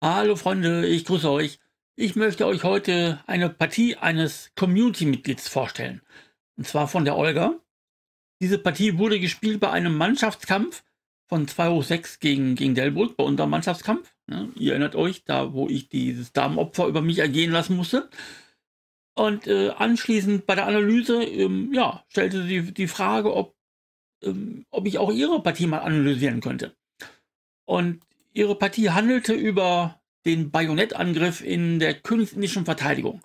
Hallo Freunde, ich grüße euch. Ich möchte euch heute eine Partie eines Community-Mitglieds vorstellen. Und zwar von der Olga. Diese Partie wurde gespielt bei einem Mannschaftskampf von 2 hoch 6 gegen, gegen Delbrück, bei unserem Mannschaftskampf. Ne? Ihr erinnert euch, da wo ich dieses Damenopfer über mich ergehen lassen musste. Und äh, anschließend bei der Analyse ähm, ja, stellte sie die Frage, ob, ähm, ob ich auch ihre Partie mal analysieren könnte. Und Ihre Partie handelte über den Bajonettangriff in der königlichen Verteidigung.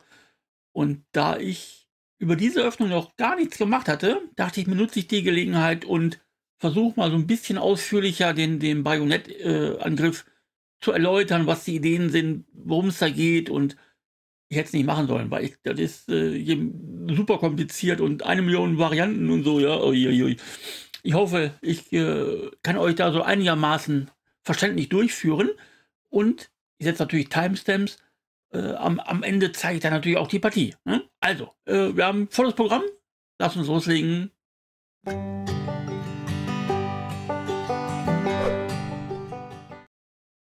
Und da ich über diese Öffnung noch gar nichts gemacht hatte, dachte ich benutze ich die Gelegenheit und versuche mal so ein bisschen ausführlicher den, den Bajonettangriff äh, zu erläutern, was die Ideen sind, worum es da geht und ich hätte es nicht machen sollen, weil ich, das ist äh, super kompliziert und eine Million Varianten und so, ja. Ui, ui. Ich hoffe, ich äh, kann euch da so einigermaßen verständlich durchführen. Und ich setze natürlich Timestamps. Äh, am, am, Ende zeige ich dann natürlich auch die Partie. Ne? Also, äh, wir haben volles Programm. Lass uns loslegen.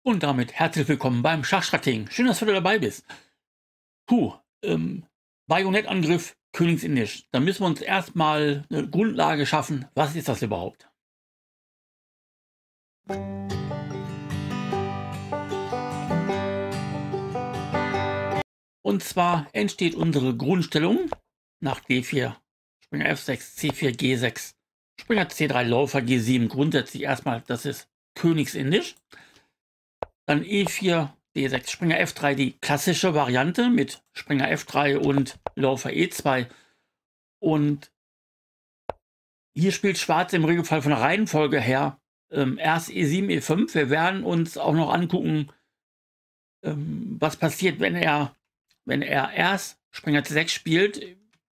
Und damit herzlich willkommen beim Schachstrategen. Schön, dass du dabei bist. Puh, ähm, Bajonettangriff Königsindisch. Da müssen wir uns erstmal eine Grundlage schaffen. Was ist das überhaupt? Und zwar entsteht unsere Grundstellung nach D4, Springer F6, C4, G6, Springer C3, Läufer G7. Grundsätzlich erstmal, das ist königsindisch. Dann E4, D6, Springer F3, die klassische Variante mit Springer F3 und Läufer E2. Und hier spielt Schwarz im Regelfall von der Reihenfolge her ähm, erst E7, E5. Wir werden uns auch noch angucken, ähm, was passiert, wenn er wenn er erst Springer C6 spielt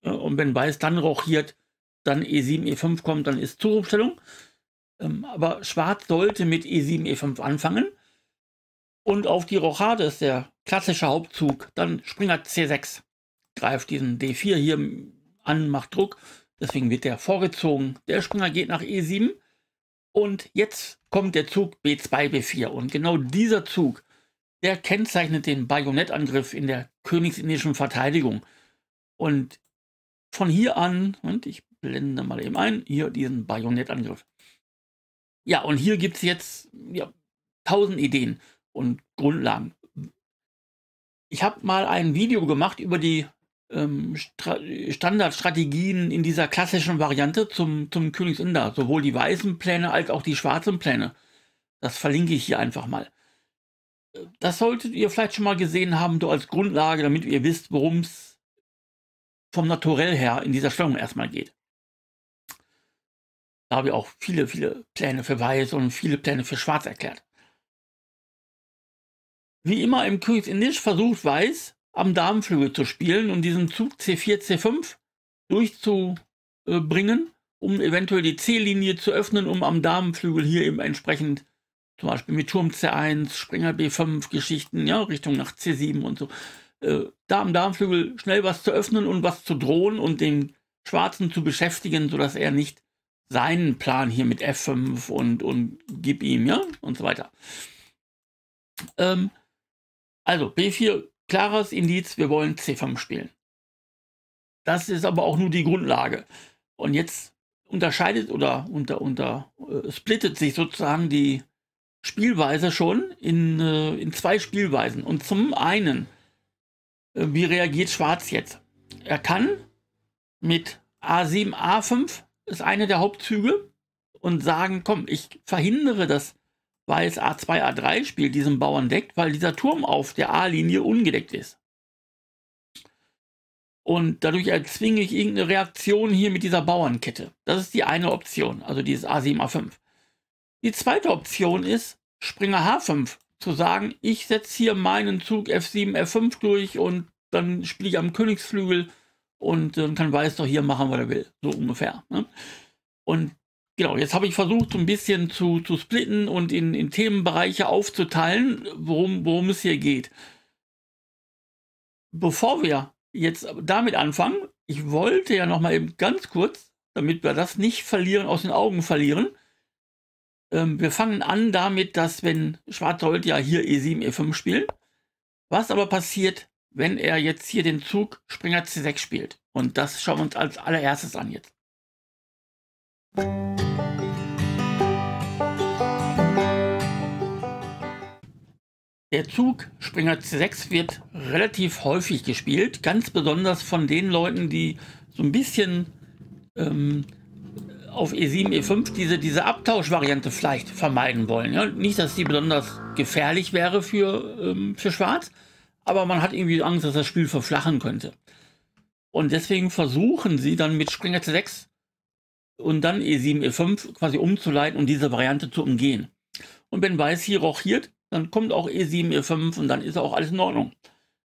äh, und wenn Weiß dann rochiert, dann E7, E5 kommt, dann ist Zurumstellung. Ähm, aber Schwarz sollte mit E7, E5 anfangen. Und auf die Rochade ist der klassische Hauptzug. Dann Springer C6 greift diesen D4 hier an, macht Druck. Deswegen wird der vorgezogen. Der Springer geht nach E7. Und jetzt kommt der Zug B2, B4. Und genau dieser Zug der kennzeichnet den Bajonettangriff in der königsindischen Verteidigung. Und von hier an, und ich blende mal eben ein, hier diesen Bajonettangriff. Ja, und hier gibt es jetzt ja, tausend Ideen und Grundlagen. Ich habe mal ein Video gemacht über die ähm, Standardstrategien in dieser klassischen Variante zum, zum Königsinder, sowohl die weißen Pläne als auch die schwarzen Pläne. Das verlinke ich hier einfach mal das solltet ihr vielleicht schon mal gesehen haben, so als Grundlage, damit ihr wisst, worum es vom Naturell her in dieser Stellung erstmal geht. Da habe ich auch viele, viele Pläne für Weiß und viele Pläne für Schwarz erklärt. Wie immer im König in versucht Weiß am Damenflügel zu spielen und diesen Zug C4, C5 durchzubringen, um eventuell die C-Linie zu öffnen, um am Damenflügel hier eben entsprechend zum Beispiel mit Turm C1, Springer B5, Geschichten, ja, Richtung nach C7 und so. Äh, Darm-Darmflügel schnell was zu öffnen und was zu drohen und den Schwarzen zu beschäftigen, sodass er nicht seinen Plan hier mit F5 und, und gib ihm, ja, und so weiter. Ähm, also B4, klares Indiz, wir wollen C5 spielen. Das ist aber auch nur die Grundlage. Und jetzt unterscheidet oder unter, unter, äh, splittet sich sozusagen die Spielweise schon, in, äh, in zwei Spielweisen. Und zum einen, äh, wie reagiert Schwarz jetzt? Er kann mit A7, A5, ist eine der Hauptzüge, und sagen, komm, ich verhindere das Weiß A2, A3 Spiel diesen Bauern deckt, weil dieser Turm auf der A-Linie ungedeckt ist. Und dadurch erzwinge ich irgendeine Reaktion hier mit dieser Bauernkette. Das ist die eine Option, also dieses A7, A5. Die zweite Option ist, Springer H5 zu sagen, ich setze hier meinen Zug F7, F5 durch und dann spiele ich am Königsflügel und äh, kann Weiß doch hier machen, was er will. So ungefähr. Ne? Und genau, jetzt habe ich versucht, so ein bisschen zu, zu splitten und in, in Themenbereiche aufzuteilen, worum, worum es hier geht. Bevor wir jetzt damit anfangen, ich wollte ja noch mal eben ganz kurz, damit wir das nicht verlieren, aus den Augen verlieren, ähm, wir fangen an damit, dass wenn Schwarzold ja hier E7, E5 spielt, was aber passiert, wenn er jetzt hier den Zug Springer C6 spielt? Und das schauen wir uns als allererstes an jetzt. Der Zug Springer C6 wird relativ häufig gespielt, ganz besonders von den Leuten, die so ein bisschen ähm, auf E7, E5 diese, diese Abtauschvariante vielleicht vermeiden wollen. Ja? Nicht, dass die besonders gefährlich wäre für, ähm, für Schwarz, aber man hat irgendwie Angst, dass das Spiel verflachen könnte. Und deswegen versuchen sie dann mit Springer C6 und dann E7, E5 quasi umzuleiten und diese Variante zu umgehen. Und wenn Weiß hier rochiert, dann kommt auch E7, E5 und dann ist auch alles in Ordnung.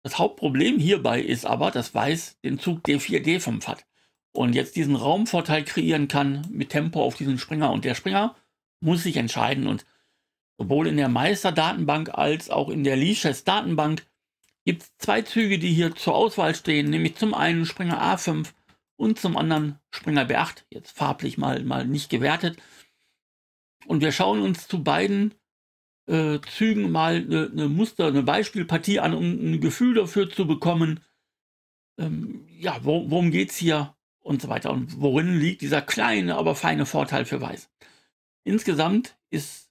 Das Hauptproblem hierbei ist aber, dass Weiß den Zug D4, D5 hat und jetzt diesen Raumvorteil kreieren kann mit Tempo auf diesen Springer. Und der Springer muss sich entscheiden. Und sowohl in der Meister-Datenbank als auch in der Leashes-Datenbank gibt es zwei Züge, die hier zur Auswahl stehen, nämlich zum einen Springer A5 und zum anderen Springer B8, jetzt farblich mal, mal nicht gewertet. Und wir schauen uns zu beiden äh, Zügen mal eine ne Muster, eine Beispielpartie an, um ein Gefühl dafür zu bekommen, ähm, ja, worum, worum geht es hier und so weiter. Und worin liegt dieser kleine, aber feine Vorteil für Weiß? Insgesamt ist,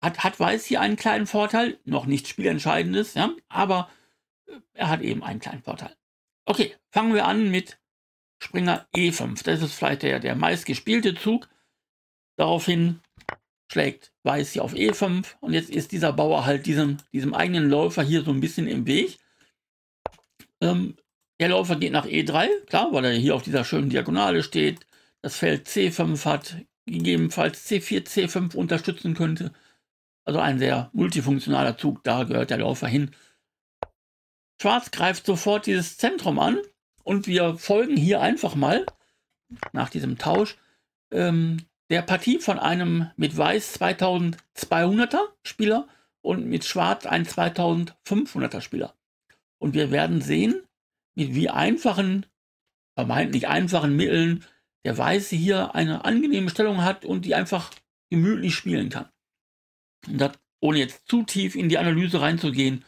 hat, hat Weiß hier einen kleinen Vorteil, noch nichts Spielentscheidendes, ja, aber äh, er hat eben einen kleinen Vorteil. Okay, fangen wir an mit Springer E5. Das ist vielleicht der, der meistgespielte Zug. Daraufhin schlägt Weiß hier auf E5 und jetzt ist dieser Bauer halt diesem, diesem eigenen Läufer hier so ein bisschen im Weg. Ähm, der Läufer geht nach E3, klar, weil er hier auf dieser schönen Diagonale steht. Das Feld C5 hat, gegebenenfalls C4, C5 unterstützen könnte. Also ein sehr multifunktionaler Zug, da gehört der Läufer hin. Schwarz greift sofort dieses Zentrum an und wir folgen hier einfach mal nach diesem Tausch ähm, der Partie von einem mit Weiß 2200er Spieler und mit Schwarz ein 2500er Spieler. Und wir werden sehen, mit wie einfachen, vermeintlich einfachen Mitteln der Weiße hier eine angenehme Stellung hat und die einfach gemütlich spielen kann. Und das, ohne jetzt zu tief in die Analyse reinzugehen,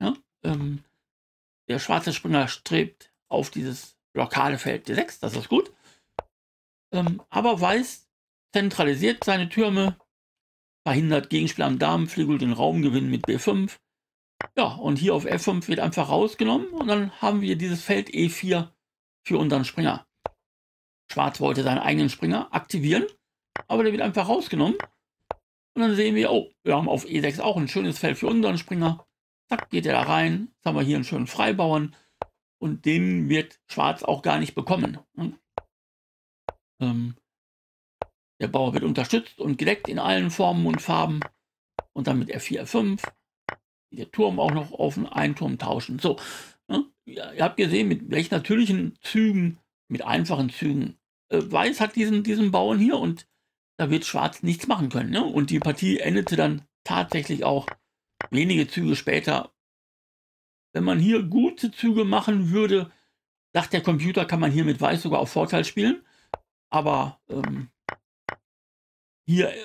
ja, ähm, der schwarze Springer strebt auf dieses lokale Feld d 6, das ist gut. Ähm, aber Weiß zentralisiert seine Türme, verhindert Gegenspieler am Damenflügel den Raumgewinn mit B5 ja, und hier auf F5 wird einfach rausgenommen und dann haben wir dieses Feld E4 für unseren Springer. Schwarz wollte seinen eigenen Springer aktivieren, aber der wird einfach rausgenommen. Und dann sehen wir, oh, wir haben auf E6 auch ein schönes Feld für unseren Springer. Zack, geht er da rein. Jetzt haben wir hier einen schönen Freibauern. Und den wird Schwarz auch gar nicht bekommen. Hm. Ähm, der Bauer wird unterstützt und gedeckt in allen Formen und Farben. Und dann mit F4, F5 der Turm auch noch offen, einen Turm tauschen. So, ne? ihr habt gesehen, mit welchen natürlichen Zügen, mit einfachen Zügen. Äh, Weiß hat diesen, diesen Bauern hier und da wird Schwarz nichts machen können. Ne? Und die Partie endete dann tatsächlich auch wenige Züge später. Wenn man hier gute Züge machen würde, sagt der Computer, kann man hier mit Weiß sogar auf Vorteil spielen. Aber ähm, hier äh,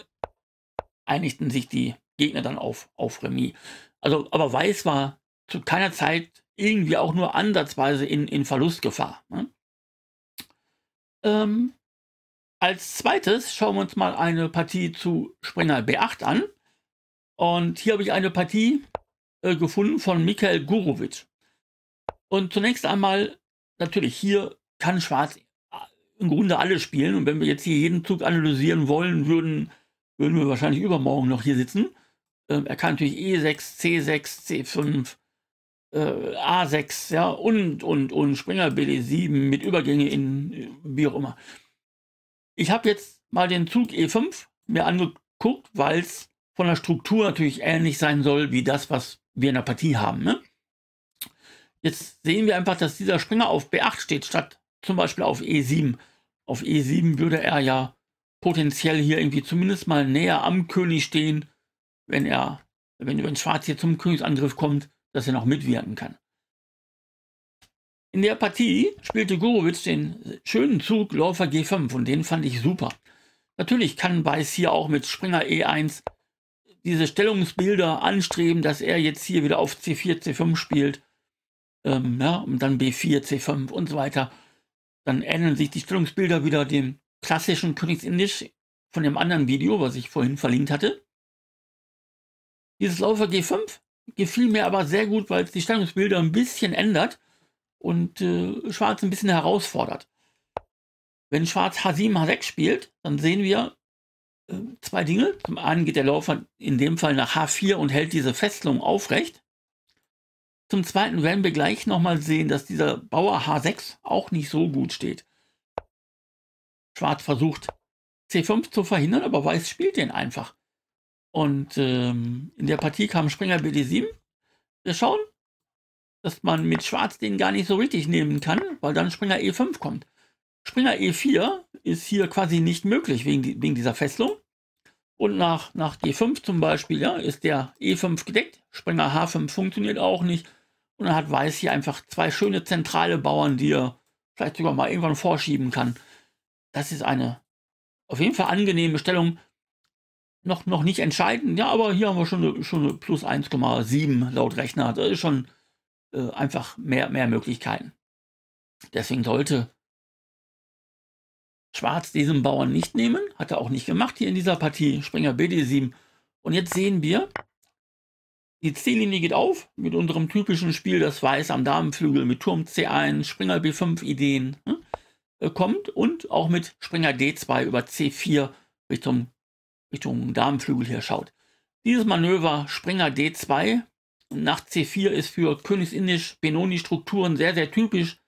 einigten sich die Gegner dann auf, auf Remis. Also, aber Weiß war zu keiner Zeit irgendwie auch nur ansatzweise in, in Verlustgefahr. Ne? Ähm, als zweites schauen wir uns mal eine Partie zu Springer B8 an. Und hier habe ich eine Partie äh, gefunden von Michael Gurovic. Und zunächst einmal, natürlich, hier kann Schwarz äh, im Grunde alle spielen. Und wenn wir jetzt hier jeden Zug analysieren wollen würden, würden wir wahrscheinlich übermorgen noch hier sitzen. Ähm, er kann natürlich E6, C6, C5, äh, A6, ja, und, und, und Springer BD7 mit Übergänge in äh, wie auch immer. Ich habe jetzt mal den Zug E5 mir angeguckt, weil es von der Struktur natürlich ähnlich sein soll wie das, was wir in der Partie haben. Ne? Jetzt sehen wir einfach, dass dieser Springer auf B8 steht, statt zum Beispiel auf E7. Auf E7 würde er ja potenziell hier irgendwie zumindest mal näher am König stehen wenn er, wenn Jörn Schwarz hier zum Königsangriff kommt, dass er noch mitwirken kann. In der Partie spielte Gurowitz den schönen Zug Läufer G5 und den fand ich super. Natürlich kann Weiß hier auch mit Springer E1 diese Stellungsbilder anstreben, dass er jetzt hier wieder auf C4, C5 spielt ähm, ja, und dann B4, C5 und so weiter. Dann ähneln sich die Stellungsbilder wieder dem klassischen Königsindisch von dem anderen Video, was ich vorhin verlinkt hatte. Dieses Läufer G5 gefiel mir aber sehr gut, weil es die Stellungsbilder ein bisschen ändert und äh, Schwarz ein bisschen herausfordert. Wenn Schwarz H7, H6 spielt, dann sehen wir äh, zwei Dinge. Zum einen geht der Läufer in dem Fall nach H4 und hält diese Festlung aufrecht. Zum zweiten werden wir gleich nochmal sehen, dass dieser Bauer H6 auch nicht so gut steht. Schwarz versucht C5 zu verhindern, aber Weiß spielt den einfach. Und ähm, in der Partie kam Springer BD7. Wir schauen, dass man mit Schwarz den gar nicht so richtig nehmen kann, weil dann Springer E5 kommt. Springer E4 ist hier quasi nicht möglich wegen, die, wegen dieser Fesselung. Und nach, nach G5 zum Beispiel ja, ist der E5 gedeckt. Springer H5 funktioniert auch nicht. Und dann hat Weiß hier einfach zwei schöne zentrale Bauern, die er vielleicht sogar mal irgendwann vorschieben kann. Das ist eine auf jeden Fall angenehme Stellung noch, noch nicht entscheiden. Ja, aber hier haben wir schon eine, schon plus 1,7 laut Rechner. Das ist schon äh, einfach mehr, mehr Möglichkeiten. Deswegen sollte Schwarz diesen Bauern nicht nehmen. Hat er auch nicht gemacht hier in dieser Partie. Springer BD7. Und jetzt sehen wir, die C-Linie geht auf mit unserem typischen Spiel, das Weiß am Damenflügel mit Turm C1, Springer B5 Ideen hm, kommt und auch mit Springer D2 über C4 Richtung Richtung Damenflügel her schaut. Dieses Manöver Springer D2 nach C4 ist für königsindisch benoni strukturen sehr, sehr typisch.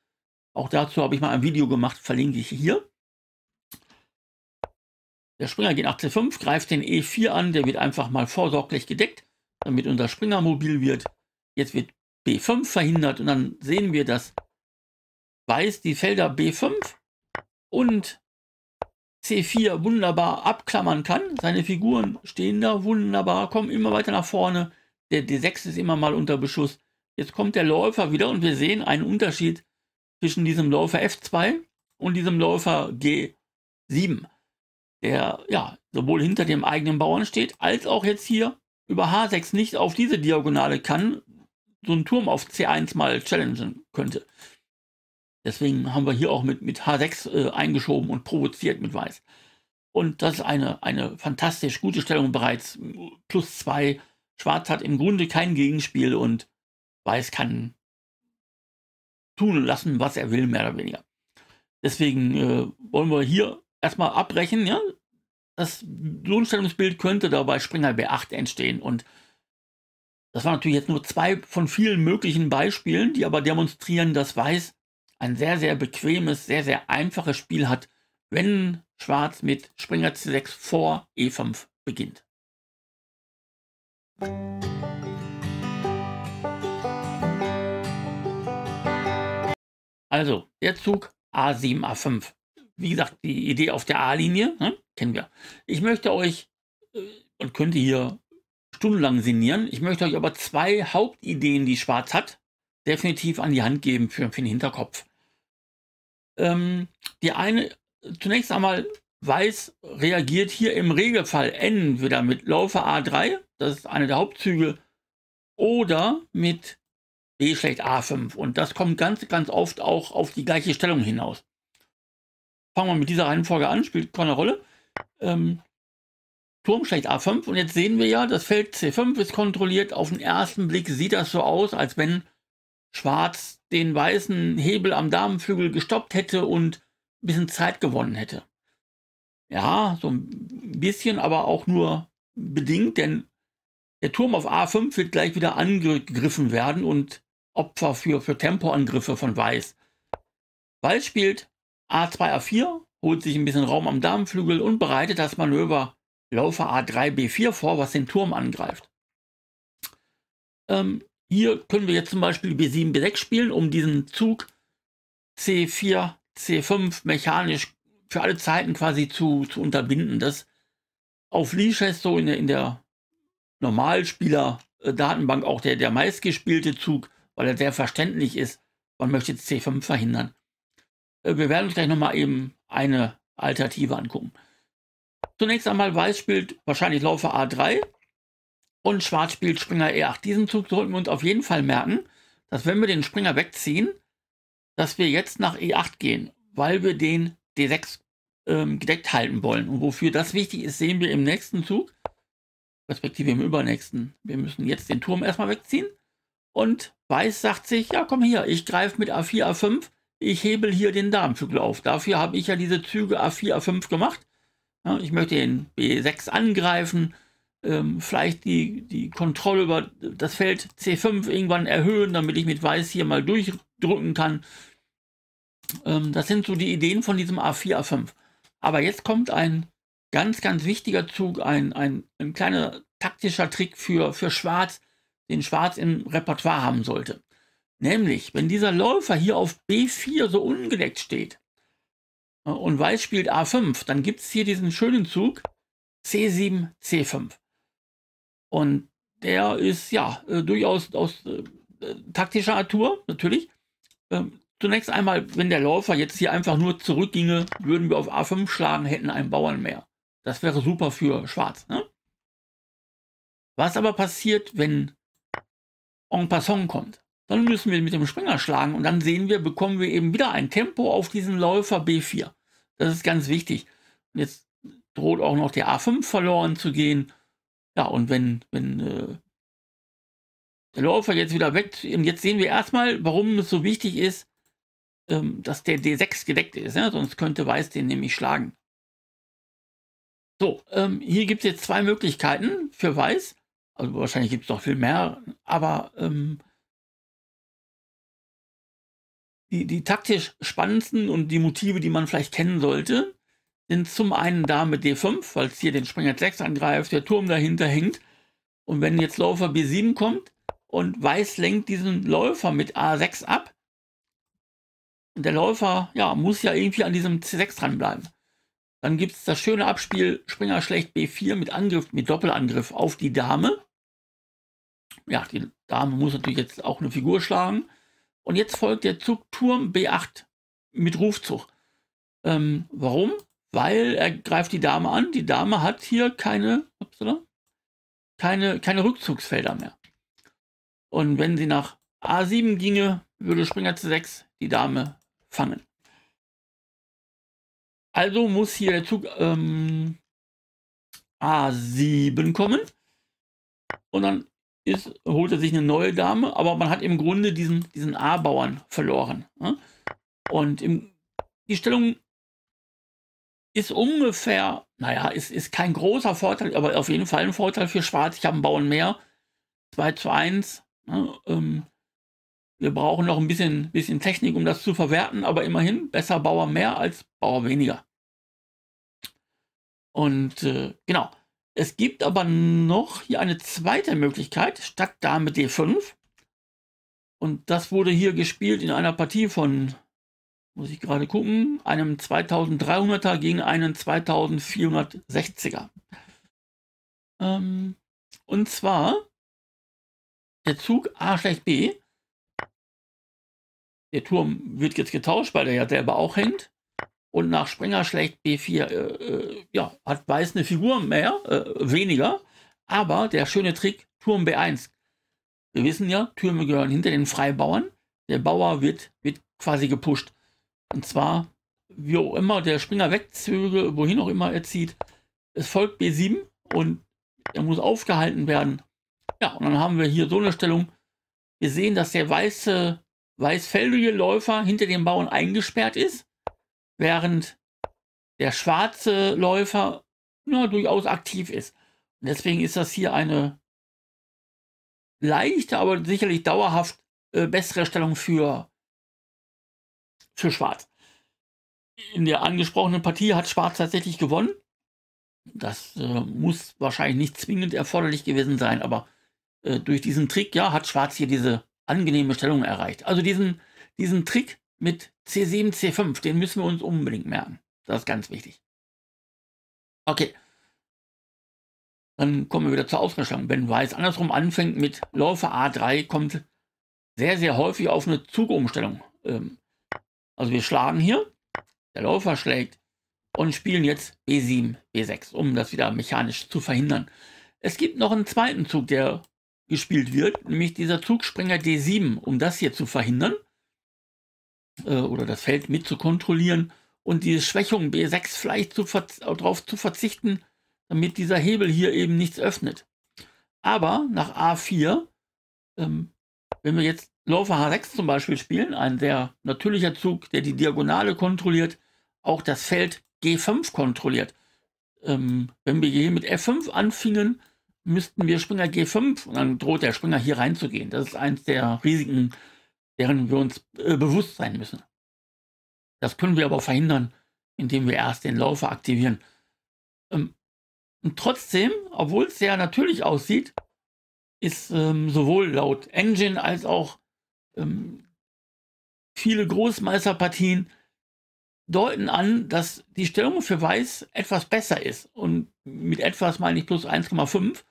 Auch dazu habe ich mal ein Video gemacht, verlinke ich hier. Der Springer geht nach C5, greift den E4 an, der wird einfach mal vorsorglich gedeckt, damit unser Springer mobil wird. Jetzt wird B5 verhindert und dann sehen wir, dass Weiß die Felder B5 und C4 wunderbar abklammern kann. Seine Figuren stehen da wunderbar, kommen immer weiter nach vorne. Der D6 ist immer mal unter Beschuss. Jetzt kommt der Läufer wieder und wir sehen einen Unterschied zwischen diesem Läufer F2 und diesem Läufer G7, der ja sowohl hinter dem eigenen Bauern steht, als auch jetzt hier über H6 nicht auf diese Diagonale kann, so ein Turm auf C1 mal challengen könnte. Deswegen haben wir hier auch mit, mit H6 äh, eingeschoben und provoziert mit Weiß. Und das ist eine, eine fantastisch gute Stellung bereits. Plus 2. Schwarz hat im Grunde kein Gegenspiel und Weiß kann tun und lassen, was er will, mehr oder weniger. Deswegen äh, wollen wir hier erstmal abbrechen. Ja? Das Lohnstellungsbild könnte dabei Springer B8 entstehen. Und das waren natürlich jetzt nur zwei von vielen möglichen Beispielen, die aber demonstrieren, dass Weiß ein sehr, sehr bequemes, sehr, sehr einfaches Spiel hat, wenn Schwarz mit Springer C6 vor E5 beginnt. Also, der Zug A7, A5. Wie gesagt, die Idee auf der A-Linie, ne? kennen wir. Ich möchte euch, äh, und könnte hier stundenlang sinnieren, ich möchte euch aber zwei Hauptideen, die Schwarz hat, definitiv an die Hand geben für, für den Hinterkopf. Ähm, die eine, zunächst einmal Weiß reagiert hier im Regelfall entweder mit Läufer A3, das ist eine der Hauptzüge, oder mit B schlecht A5. Und das kommt ganz, ganz oft auch auf die gleiche Stellung hinaus. Fangen wir mit dieser Reihenfolge an, spielt keine Rolle. Ähm, Turm schlecht A5 und jetzt sehen wir ja, das Feld C5 ist kontrolliert. Auf den ersten Blick sieht das so aus, als wenn Schwarz den weißen Hebel am Damenflügel gestoppt hätte und ein bisschen Zeit gewonnen hätte. Ja, so ein bisschen, aber auch nur bedingt, denn der Turm auf A5 wird gleich wieder angegriffen werden und Opfer für, für Tempoangriffe von Weiß. Weiß spielt A2, A4, holt sich ein bisschen Raum am Damenflügel und bereitet das Manöver Laufer A3, B4 vor, was den Turm angreift. Ähm, hier können wir jetzt zum Beispiel B7, B6 spielen, um diesen Zug C4, C5 mechanisch für alle Zeiten quasi zu, zu unterbinden. Das auf Lee so in der, in der Normalspieler-Datenbank auch der, der meistgespielte Zug, weil er sehr verständlich ist. Man möchte jetzt C5 verhindern. Äh, wir werden uns gleich nochmal eben eine Alternative angucken. Zunächst einmal Weiß spielt wahrscheinlich Laufe A3 und Schwarz spielt Springer E8. Diesen Zug sollten wir uns auf jeden Fall merken, dass wenn wir den Springer wegziehen, dass wir jetzt nach E8 gehen, weil wir den D6 ähm, gedeckt halten wollen. Und wofür das wichtig ist, sehen wir im nächsten Zug, respektive im übernächsten. Wir müssen jetzt den Turm erstmal wegziehen. Und Weiß sagt sich, ja komm hier, ich greife mit A4, A5, ich hebel hier den Darmflügel auf. Dafür habe ich ja diese Züge A4, A5 gemacht. Ja, ich möchte den B6 angreifen, ähm, vielleicht die, die Kontrolle über das Feld C5 irgendwann erhöhen, damit ich mit Weiß hier mal durchdrücken kann. Ähm, das sind so die Ideen von diesem A4, A5. Aber jetzt kommt ein ganz, ganz wichtiger Zug, ein, ein, ein kleiner taktischer Trick für, für Schwarz, den Schwarz im Repertoire haben sollte. Nämlich, wenn dieser Läufer hier auf B4 so ungedeckt steht äh, und Weiß spielt A5, dann gibt es hier diesen schönen Zug C7, C5. Und der ist ja äh, durchaus aus äh, taktischer Natur, natürlich. Ähm, zunächst einmal, wenn der Läufer jetzt hier einfach nur zurückginge, würden wir auf A5 schlagen, hätten einen Bauern mehr. Das wäre super für Schwarz. Ne? Was aber passiert, wenn En Passant kommt? Dann müssen wir mit dem Springer schlagen und dann sehen wir, bekommen wir eben wieder ein Tempo auf diesen Läufer B4. Das ist ganz wichtig. Jetzt droht auch noch der A5 verloren zu gehen. Ja, und wenn, wenn äh, der Läufer jetzt wieder weg, und jetzt sehen wir erstmal, warum es so wichtig ist, ähm, dass der D6 gedeckt ist, ne? sonst könnte Weiß den nämlich schlagen. So, ähm, hier gibt es jetzt zwei Möglichkeiten für Weiß. Also wahrscheinlich gibt es noch viel mehr, aber ähm, die, die taktisch spannendsten und die Motive, die man vielleicht kennen sollte, sind zum einen Dame D5, weil es hier den Springer 6 angreift, der Turm dahinter hängt. Und wenn jetzt Läufer B7 kommt und Weiß lenkt diesen Läufer mit A6 ab, der Läufer ja, muss ja irgendwie an diesem C6 dranbleiben. Dann gibt es das schöne Abspiel Springer schlecht B4 mit Angriff, mit Doppelangriff auf die Dame. Ja, die Dame muss natürlich jetzt auch eine Figur schlagen. Und jetzt folgt der Zug Turm B8 mit Rufzug. Ähm, warum? weil er greift die Dame an. Die Dame hat hier keine, upsala, keine, keine Rückzugsfelder mehr. Und wenn sie nach A7 ginge, würde Springer C6 die Dame fangen. Also muss hier der Zug ähm, A7 kommen. Und dann ist, holt er sich eine neue Dame, aber man hat im Grunde diesen, diesen A-Bauern verloren. Ne? Und im, die Stellung ist ungefähr, naja, ist, ist kein großer Vorteil, aber auf jeden Fall ein Vorteil für Schwarz. Ich habe einen Bauern mehr. 2 zu 1. Ne, ähm, wir brauchen noch ein bisschen, bisschen Technik, um das zu verwerten, aber immerhin besser Bauer mehr als Bauer weniger. Und äh, genau, es gibt aber noch hier eine zweite Möglichkeit, statt Dame D5. Und das wurde hier gespielt in einer Partie von muss ich gerade gucken, einem 2300er gegen einen 2460er. Ähm, und zwar der Zug A schlecht B. Der Turm wird jetzt getauscht, weil der ja selber auch hängt. Und nach Springer schlecht B4, äh, äh, ja, hat Weiß eine Figur mehr, äh, weniger. Aber der schöne Trick, Turm B1. Wir wissen ja, Türme gehören hinter den Freibauern. Der Bauer wird, wird quasi gepusht. Und zwar, wie auch immer der Springer wegzöge, wohin auch immer er zieht, es folgt B7 und er muss aufgehalten werden. Ja, und dann haben wir hier so eine Stellung. Wir sehen, dass der weiße, weißfeldige Läufer hinter dem Bauern eingesperrt ist, während der schwarze Läufer ja, durchaus aktiv ist. Und deswegen ist das hier eine leichte, aber sicherlich dauerhaft äh, bessere Stellung für für Schwarz. In der angesprochenen Partie hat Schwarz tatsächlich gewonnen. Das äh, muss wahrscheinlich nicht zwingend erforderlich gewesen sein, aber äh, durch diesen Trick, ja, hat Schwarz hier diese angenehme Stellung erreicht. Also diesen, diesen Trick mit C7, C5, den müssen wir uns unbedingt merken. Das ist ganz wichtig. Okay. Dann kommen wir wieder zur Ausgangsstellung. Wenn Weiß andersrum anfängt mit Läufer A3, kommt sehr, sehr häufig auf eine Zugumstellung. Ähm, also wir schlagen hier, der Läufer schlägt und spielen jetzt B7, B6, um das wieder mechanisch zu verhindern. Es gibt noch einen zweiten Zug, der gespielt wird, nämlich dieser Zugspringer D7, um das hier zu verhindern äh, oder das Feld mit zu kontrollieren und diese Schwächung B6 vielleicht zu darauf zu verzichten, damit dieser Hebel hier eben nichts öffnet. Aber nach A4, ähm, wenn wir jetzt Läufer H6 zum Beispiel spielen, ein sehr natürlicher Zug, der die Diagonale kontrolliert, auch das Feld G5 kontrolliert. Ähm, wenn wir hier mit F5 anfingen, müssten wir Springer G5 und dann droht der Springer hier reinzugehen. Das ist eins der Risiken, deren wir uns äh, bewusst sein müssen. Das können wir aber verhindern, indem wir erst den Läufer aktivieren. Ähm, und trotzdem, obwohl es sehr natürlich aussieht, ist ähm, sowohl laut Engine als auch ähm, viele Großmeisterpartien deuten an, dass die Stellung für Weiß etwas besser ist. Und mit etwas meine ich plus 1,5.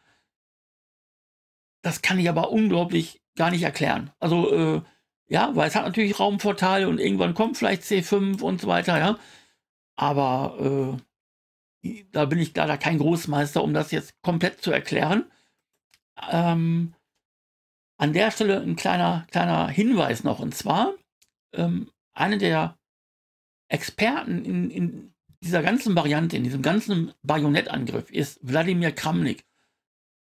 Das kann ich aber unglaublich gar nicht erklären. Also, äh, ja, Weiß hat natürlich Raumvorteile und irgendwann kommt vielleicht C5 und so weiter, ja. Aber äh, da bin ich leider kein Großmeister, um das jetzt komplett zu erklären. Ähm, an der Stelle ein kleiner, kleiner Hinweis noch. Und zwar, ähm, einer der Experten in, in dieser ganzen Variante, in diesem ganzen Bajonettangriff ist Wladimir Kramnik.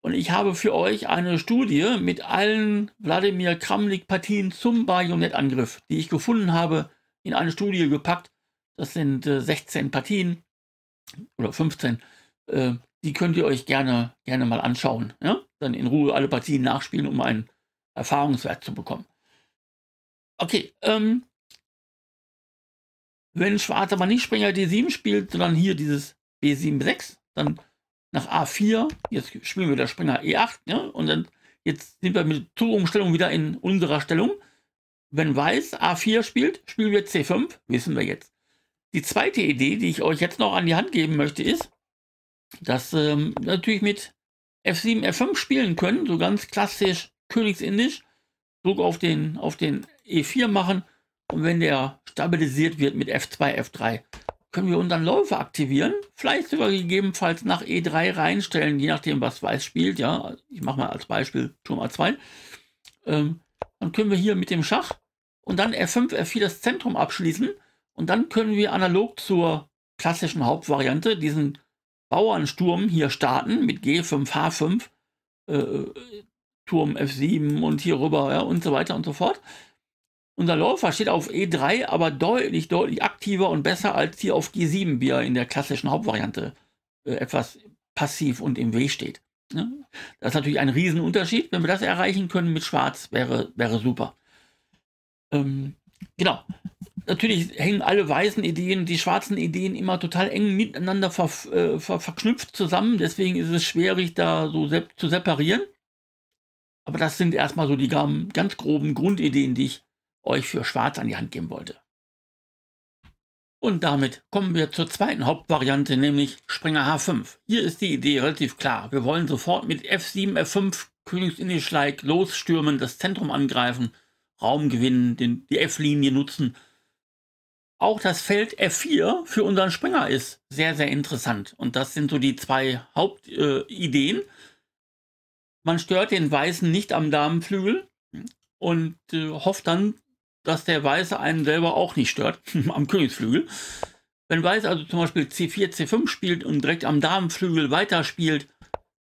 Und ich habe für euch eine Studie mit allen Wladimir Kramnik-Partien zum Bajonettangriff, die ich gefunden habe, in eine Studie gepackt. Das sind äh, 16 Partien oder 15. Äh, die könnt ihr euch gerne, gerne mal anschauen. Ja? Dann in Ruhe alle Partien nachspielen, um einen Erfahrungswert zu bekommen. Okay, ähm, wenn Schwarz aber nicht Springer D7 spielt, sondern hier dieses B7-6, dann nach A4, jetzt spielen wir der Springer E8, ja, und dann jetzt sind wir mit Tourumstellung wieder in unserer Stellung. Wenn Weiß A4 spielt, spielen wir C5, wissen wir jetzt. Die zweite Idee, die ich euch jetzt noch an die Hand geben möchte, ist, dass ähm, natürlich mit F7, F5 spielen können, so ganz klassisch Königsindisch, Druck auf den, auf den E4 machen und wenn der stabilisiert wird mit F2, F3, können wir unseren Läufer aktivieren, vielleicht sogar gegebenenfalls nach E3 reinstellen, je nachdem, was Weiß spielt. Ja, ich mache mal als Beispiel Turm A2. Ähm, dann können wir hier mit dem Schach und dann F5, F4 das Zentrum abschließen und dann können wir analog zur klassischen Hauptvariante diesen Bauernsturm hier starten mit G5, H5, Turm F7 und hier rüber ja, und so weiter und so fort. Unser Läufer steht auf E3, aber deutlich, deutlich aktiver und besser als hier auf G7, wie er in der klassischen Hauptvariante äh, etwas passiv und im Weg steht. Ja? Ne? Das ist natürlich ein Riesenunterschied. Wenn wir das erreichen können mit Schwarz, wäre, wäre super. Ähm, genau. Natürlich hängen alle weißen Ideen, die schwarzen Ideen immer total eng miteinander ver, äh, ver, verknüpft zusammen. Deswegen ist es schwierig, da so se zu separieren. Aber das sind erstmal so die ganz groben Grundideen, die ich euch für Schwarz an die Hand geben wollte. Und damit kommen wir zur zweiten Hauptvariante, nämlich Springer H5. Hier ist die Idee relativ klar. Wir wollen sofort mit F7, F5, Königsindischleik losstürmen, das Zentrum angreifen, Raum gewinnen, den, die F-Linie nutzen. Auch das Feld F4 für unseren Springer ist sehr, sehr interessant. Und das sind so die zwei Hauptideen. Äh, man stört den Weißen nicht am Damenflügel und äh, hofft dann, dass der Weiße einen selber auch nicht stört am Königsflügel. Wenn Weiß also zum Beispiel C4, C5 spielt und direkt am Damenflügel weiterspielt,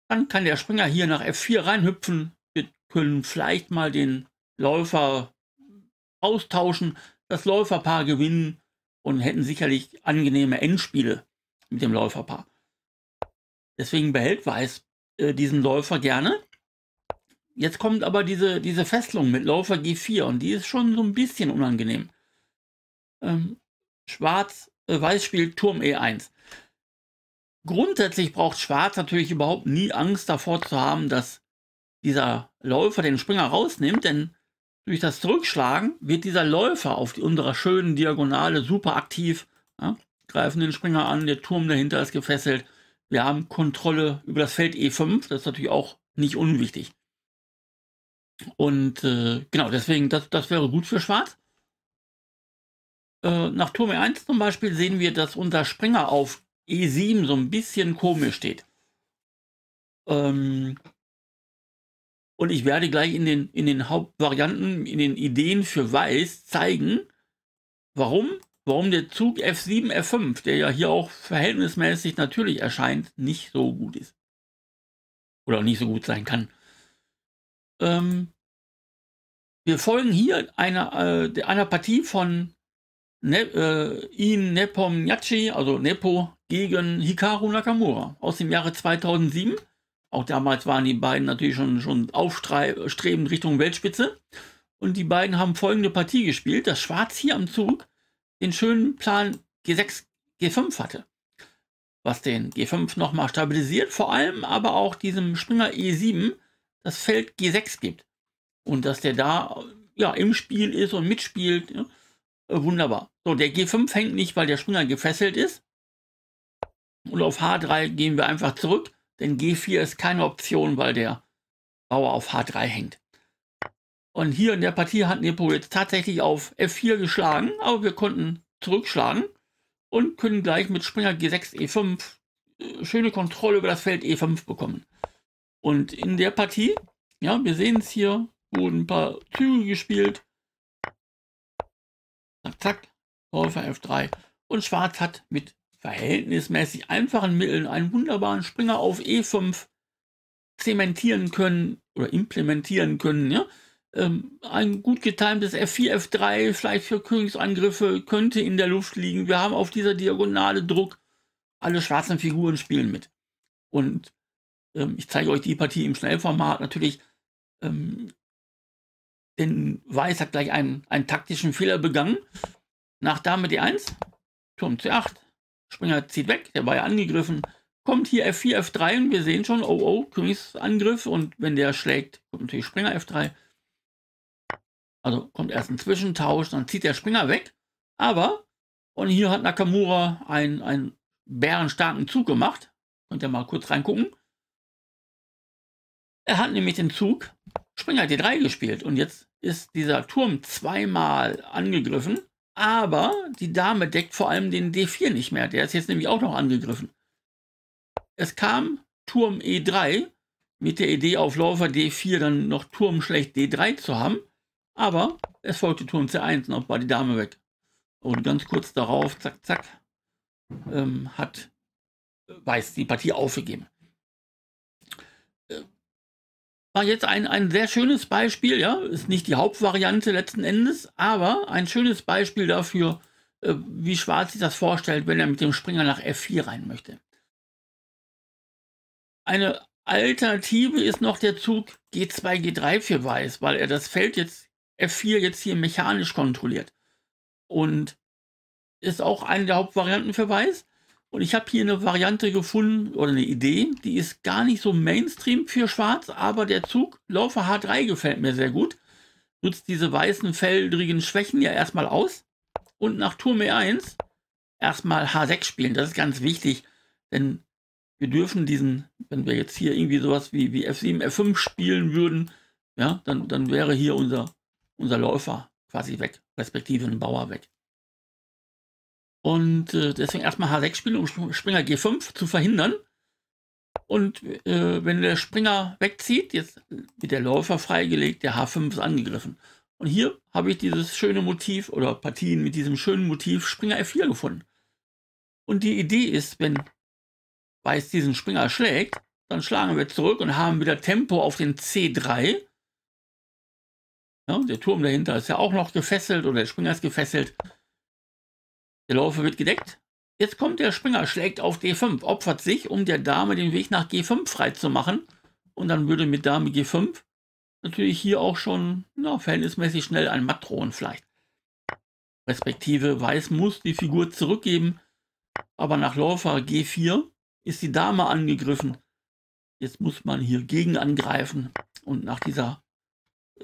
dann kann der Springer hier nach F4 reinhüpfen. Wir können vielleicht mal den Läufer austauschen, das Läuferpaar gewinnen und hätten sicherlich angenehme Endspiele mit dem Läuferpaar. Deswegen behält Weiß äh, diesen Läufer gerne. Jetzt kommt aber diese, diese Fesselung mit Läufer G4 und die ist schon so ein bisschen unangenehm. Ähm, Schwarz, äh, Weiß spielt Turm E1. Grundsätzlich braucht Schwarz natürlich überhaupt nie Angst davor zu haben, dass dieser Läufer den Springer rausnimmt, denn durch das Zurückschlagen wird dieser Läufer auf die, unserer schönen Diagonale super aktiv. Ja? Greifen den Springer an, der Turm dahinter ist gefesselt. Wir haben Kontrolle über das Feld E5, das ist natürlich auch nicht unwichtig. Und äh, genau, deswegen, das, das wäre gut für Schwarz. Äh, nach Turm E1 zum Beispiel sehen wir, dass unser Springer auf E7 so ein bisschen komisch steht. Ähm, und ich werde gleich in den, in den Hauptvarianten, in den Ideen für Weiß zeigen, warum warum der Zug F7, F5, der ja hier auch verhältnismäßig natürlich erscheint, nicht so gut ist. Oder nicht so gut sein kann. Ähm, wir folgen hier einer, äh, einer Partie von ne äh, In Nepomniachtchi, also Nepo, gegen Hikaru Nakamura aus dem Jahre 2007. Auch damals waren die beiden natürlich schon, schon aufstrebend Richtung Weltspitze. Und die beiden haben folgende Partie gespielt. Das Schwarz hier am Zug den schönen Plan G6, G5 hatte. Was den G5 nochmal stabilisiert, vor allem aber auch diesem Springer E7 das Feld G6 gibt. Und dass der da ja, im Spiel ist und mitspielt. Ja, äh, wunderbar. So, der G5 hängt nicht, weil der Springer gefesselt ist. Und auf H3 gehen wir einfach zurück, denn G4 ist keine Option, weil der Bauer auf H3 hängt. Und hier in der Partie hatten wir jetzt tatsächlich auf F4 geschlagen, aber wir konnten zurückschlagen und können gleich mit Springer G6, E5 äh, schöne Kontrolle über das Feld E5 bekommen. Und in der Partie, ja, wir sehen es hier, wurden ein paar Züge gespielt. Zack, zack, Läufer F3. Und Schwarz hat mit verhältnismäßig einfachen Mitteln einen wunderbaren Springer auf E5 zementieren können oder implementieren können, ja, ähm, ein gut getimtes F4, F3, vielleicht für Königsangriffe, könnte in der Luft liegen. Wir haben auf dieser Diagonale Druck. Alle schwarzen Figuren spielen mit. Und ähm, ich zeige euch die Partie im Schnellformat. Natürlich, ähm, denn Weiß hat gleich einen, einen taktischen Fehler begangen. Nach Dame D1, Turm C8, Springer zieht weg, der war ja angegriffen. Kommt hier F4, F3 und wir sehen schon, oh oh, Königsangriff. Und wenn der schlägt, kommt natürlich Springer F3. Also kommt erst ein Zwischentausch, dann zieht der Springer weg. Aber, und hier hat Nakamura einen, einen bärenstarken Zug gemacht. Könnt ihr mal kurz reingucken. Er hat nämlich den Zug Springer D3 gespielt. Und jetzt ist dieser Turm zweimal angegriffen. Aber die Dame deckt vor allem den D4 nicht mehr. Der ist jetzt nämlich auch noch angegriffen. Es kam Turm E3 mit der Idee auf Läufer D4 dann noch Turm schlecht D3 zu haben. Aber es folgte Turm C1 und auch war die Dame weg. Und ganz kurz darauf, zack, zack, ähm, hat äh, Weiß die Partie aufgegeben. Äh, war jetzt ein, ein sehr schönes Beispiel, ja, ist nicht die Hauptvariante letzten Endes, aber ein schönes Beispiel dafür, äh, wie Schwarz sich das vorstellt, wenn er mit dem Springer nach F4 rein möchte. Eine Alternative ist noch der Zug G2, G3 für Weiß, weil er das Feld jetzt F4 jetzt hier mechanisch kontrolliert. Und ist auch eine der Hauptvarianten für Weiß. Und ich habe hier eine Variante gefunden oder eine Idee, die ist gar nicht so Mainstream für Schwarz, aber der Zug Laufer H3 gefällt mir sehr gut. Nutzt diese weißen feldrigen Schwächen ja erstmal aus und nach Turm E1 erstmal H6 spielen. Das ist ganz wichtig, denn wir dürfen diesen, wenn wir jetzt hier irgendwie sowas wie, wie F7, F5 spielen würden, ja, dann, dann wäre hier unser unser Läufer quasi weg, respektive ein Bauer weg. Und äh, deswegen erstmal H6 spielen, um Springer G5 zu verhindern. Und äh, wenn der Springer wegzieht, jetzt wird der Läufer freigelegt, der H5 ist angegriffen. Und hier habe ich dieses schöne Motiv oder Partien mit diesem schönen Motiv Springer F4 gefunden. Und die Idee ist, wenn Weiß diesen Springer schlägt, dann schlagen wir zurück und haben wieder Tempo auf den C3 ja, ne? der Turm dahinter ist ja auch noch gefesselt oder der Springer ist gefesselt. Der Läufer wird gedeckt. Jetzt kommt der Springer, schlägt auf D5, opfert sich, um der Dame den Weg nach G5 freizumachen. Und dann würde mit Dame G5 natürlich hier auch schon na, verhältnismäßig schnell ein Matt drohen vielleicht. Respektive Weiß muss die Figur zurückgeben, aber nach Läufer G4 ist die Dame angegriffen. Jetzt muss man hier gegen angreifen und nach dieser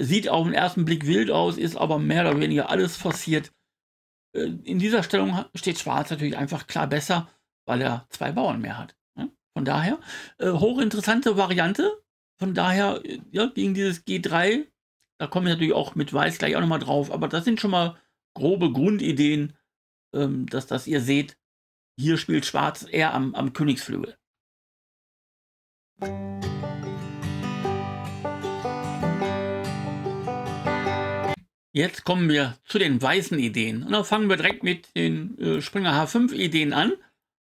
Sieht auf den ersten Blick wild aus, ist aber mehr oder weniger alles forciert. Äh, in dieser Stellung steht Schwarz natürlich einfach klar besser, weil er zwei Bauern mehr hat. Ne? Von daher, äh, hochinteressante Variante. Von daher, äh, ja, gegen dieses G3, da komme ich natürlich auch mit Weiß gleich auch nochmal drauf, aber das sind schon mal grobe Grundideen, ähm, dass das ihr seht. Hier spielt Schwarz eher am, am Königsflügel. Jetzt kommen wir zu den weißen Ideen. Und dann fangen wir direkt mit den äh, Springer H5 Ideen an.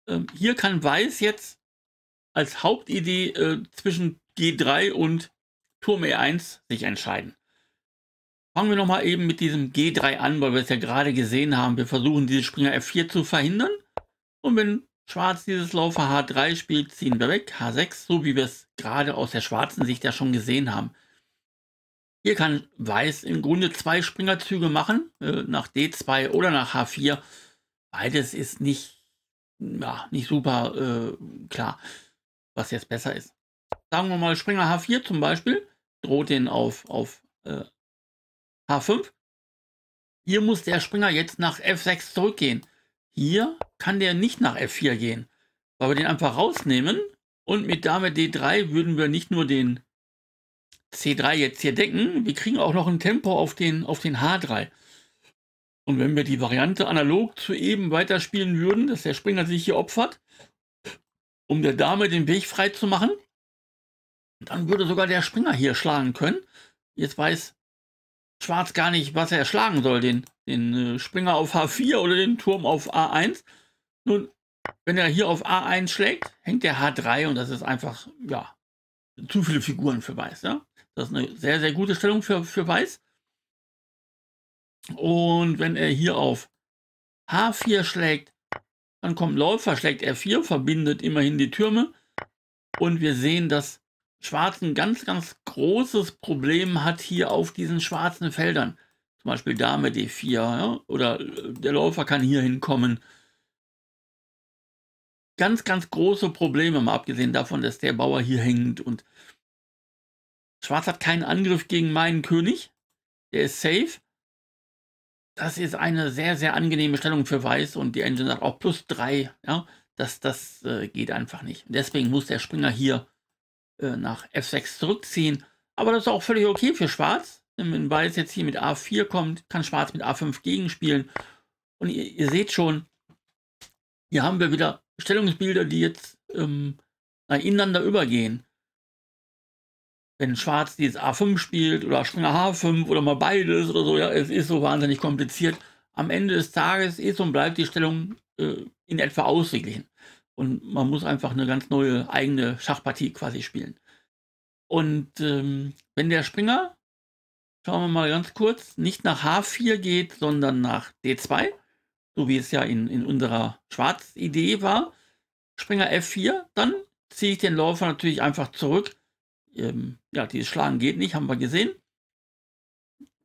Ähm, hier kann Weiß jetzt als Hauptidee äh, zwischen G3 und Turm E1 sich entscheiden. Fangen wir nochmal eben mit diesem G3 an, weil wir es ja gerade gesehen haben. Wir versuchen, diese Springer F4 zu verhindern. Und wenn Schwarz dieses Laufer H3 spielt, ziehen wir weg. H6, so wie wir es gerade aus der schwarzen Sicht ja schon gesehen haben. Hier kann Weiß im Grunde zwei Springerzüge machen, äh, nach D2 oder nach H4. Beides ist nicht, ja, nicht super äh, klar, was jetzt besser ist. Sagen wir mal, Springer H4 zum Beispiel droht den auf, auf äh, H5. Hier muss der Springer jetzt nach F6 zurückgehen. Hier kann der nicht nach F4 gehen, weil wir den einfach rausnehmen und mit Dame D3 würden wir nicht nur den C3 jetzt hier decken, wir kriegen auch noch ein Tempo auf den, auf den H3. Und wenn wir die Variante analog zu eben weiterspielen würden, dass der Springer sich hier opfert, um der Dame den Weg frei zu machen, dann würde sogar der Springer hier schlagen können. Jetzt weiß Schwarz gar nicht, was er schlagen soll, den, den äh, Springer auf H4 oder den Turm auf A1. Nun, wenn er hier auf A1 schlägt, hängt der H3 und das ist einfach, ja, zu viele Figuren für Weiß. Ja? Das ist eine sehr, sehr gute Stellung für, für Weiß. Und wenn er hier auf H4 schlägt, dann kommt Läufer, schlägt R4, verbindet immerhin die Türme. Und wir sehen, dass Schwarz ein ganz, ganz großes Problem hat hier auf diesen schwarzen Feldern. Zum Beispiel Dame D4 ja? oder äh, der Läufer kann hier hinkommen. Ganz, ganz große Probleme, mal abgesehen davon, dass der Bauer hier hängt und Schwarz hat keinen Angriff gegen meinen König. Der ist safe. Das ist eine sehr, sehr angenehme Stellung für Weiß und die Engine sagt auch plus 3. Ja, das, das äh, geht einfach nicht. Deswegen muss der Springer hier äh, nach F6 zurückziehen. Aber das ist auch völlig okay für Schwarz. Wenn Weiß jetzt hier mit A4 kommt, kann Schwarz mit A5 gegenspielen. Und ihr, ihr seht schon, hier haben wir wieder Stellungsbilder, die jetzt ähm, ineinander übergehen wenn Schwarz dieses A5 spielt oder Springer H5 oder mal beides oder so, ja, es ist so wahnsinnig kompliziert. Am Ende des Tages ist eh und bleibt die Stellung äh, in etwa ausgeglichen. Und man muss einfach eine ganz neue eigene Schachpartie quasi spielen. Und ähm, wenn der Springer, schauen wir mal ganz kurz, nicht nach H4 geht, sondern nach D2, so wie es ja in, in unserer Schwarz-Idee war, Springer F4, dann ziehe ich den Läufer natürlich einfach zurück ähm, ja, dieses Schlagen geht nicht, haben wir gesehen.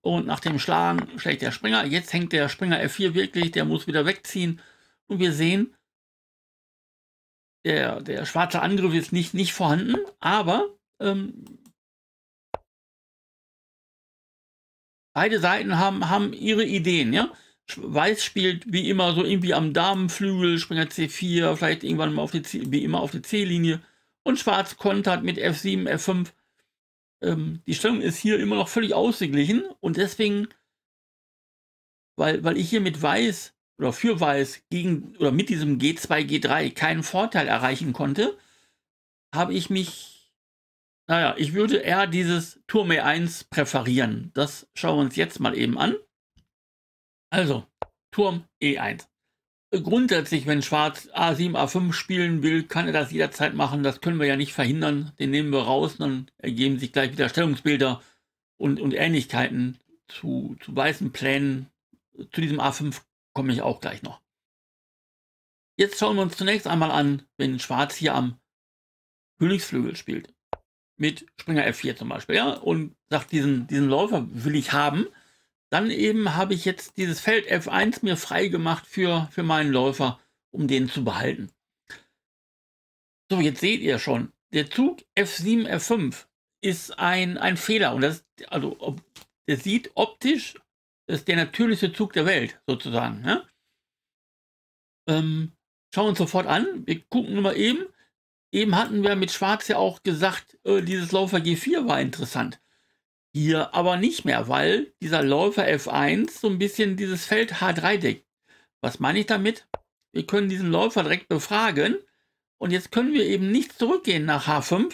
Und nach dem Schlagen schlägt der Springer. Jetzt hängt der Springer F4 wirklich, der muss wieder wegziehen. Und wir sehen, der, der schwarze Angriff ist nicht, nicht vorhanden, aber ähm, beide Seiten haben, haben ihre Ideen, ja. Weiß spielt wie immer so irgendwie am Damenflügel, Springer C4, vielleicht irgendwann mal auf die C, wie immer auf die C-Linie und Schwarz kontert mit F7, F5. Ähm, die Stellung ist hier immer noch völlig ausgeglichen und deswegen, weil, weil ich hier mit Weiß oder für Weiß gegen oder mit diesem G2, G3 keinen Vorteil erreichen konnte, habe ich mich, naja, ich würde eher dieses Turm E1 präferieren. Das schauen wir uns jetzt mal eben an. Also, Turm E1 grundsätzlich, wenn Schwarz A7, A5 spielen will, kann er das jederzeit machen. Das können wir ja nicht verhindern. Den nehmen wir raus, dann ergeben sich gleich wieder Stellungsbilder und, und Ähnlichkeiten zu, zu weißen Plänen. Zu diesem A5 komme ich auch gleich noch. Jetzt schauen wir uns zunächst einmal an, wenn Schwarz hier am Königsflügel spielt. Mit Springer F4 zum Beispiel, ja, und sagt, diesen, diesen Läufer will ich haben. Dann eben habe ich jetzt dieses Feld F1 mir freigemacht für, für meinen Läufer, um den zu behalten. So, jetzt seht ihr schon, der Zug F7, F5 ist ein, ein Fehler. Und das, also, ob, das sieht optisch, das ist der natürlichste Zug der Welt, sozusagen. Ne? Ähm, schauen wir uns sofort an. Wir gucken nur mal eben. Eben hatten wir mit Schwarz ja auch gesagt, äh, dieses Läufer G4 war interessant. Hier aber nicht mehr, weil dieser Läufer F1 so ein bisschen dieses Feld H3 deckt. Was meine ich damit? Wir können diesen Läufer direkt befragen und jetzt können wir eben nicht zurückgehen nach H5,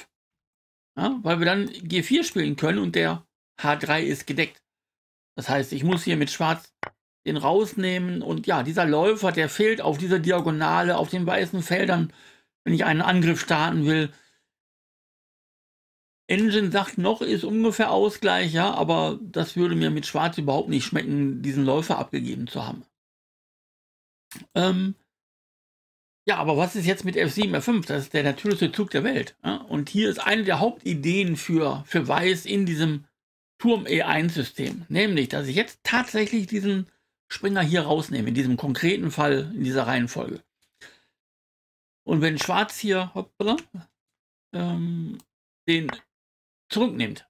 ja, weil wir dann G4 spielen können und der H3 ist gedeckt. Das heißt, ich muss hier mit Schwarz den rausnehmen und ja, dieser Läufer, der fehlt auf dieser Diagonale, auf den weißen Feldern, wenn ich einen Angriff starten will. Engine sagt noch, ist ungefähr Ausgleich, ja, aber das würde mir mit Schwarz überhaupt nicht schmecken, diesen Läufer abgegeben zu haben. Ähm, ja, aber was ist jetzt mit F7, F5? Das ist der natürlichste Zug der Welt. Ja? Und hier ist eine der Hauptideen für, für Weiß in diesem Turm E1-System. Nämlich, dass ich jetzt tatsächlich diesen Springer hier rausnehme, in diesem konkreten Fall, in dieser Reihenfolge. Und wenn Schwarz hier hoppla, ähm, den zurücknimmt.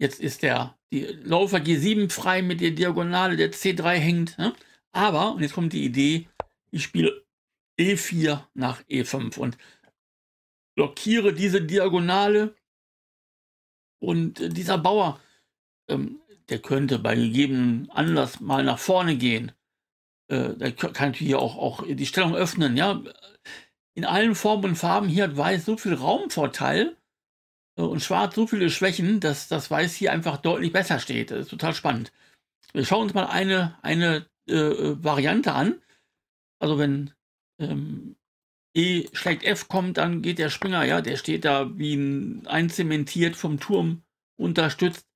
Jetzt ist der die Läufer G7 frei mit der Diagonale, der C3 hängt. Ne? Aber, und jetzt kommt die Idee, ich spiele E4 nach E5 und blockiere diese Diagonale. Und äh, dieser Bauer, ähm, der könnte bei gegebenen Anlass mal nach vorne gehen. Äh, der kann natürlich auch, auch die Stellung öffnen. Ja? In allen Formen und Farben hier hat Weiß so viel Raumvorteil, und Schwarz so viele Schwächen, dass das Weiß hier einfach deutlich besser steht. Das ist total spannend. Wir schauen uns mal eine, eine äh, äh Variante an. Also wenn ähm, E schlägt F kommt, dann geht der Springer, ja, der steht da wie ein einzementiert vom Turm unterstützt.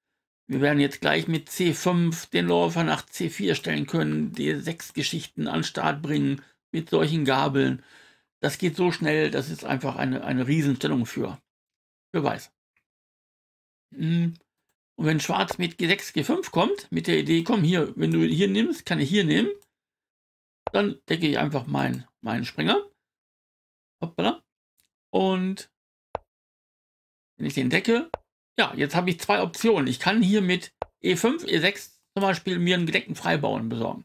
Wir werden jetzt gleich mit C5 den Läufer nach C4 stellen können, D6 Geschichten an Start bringen mit solchen Gabeln. Das geht so schnell, das ist einfach eine, eine Riesenstellung für für Weiß. Hm, und wenn Schwarz mit G6, G5 kommt, mit der Idee, komm hier, wenn du hier nimmst, kann ich hier nehmen, dann decke ich einfach meinen, meinen Springer. Hoppala. Und wenn ich den decke, ja, jetzt habe ich zwei Optionen. Ich kann hier mit E5, E6 zum Beispiel mir einen gedeckten Freibauern besorgen.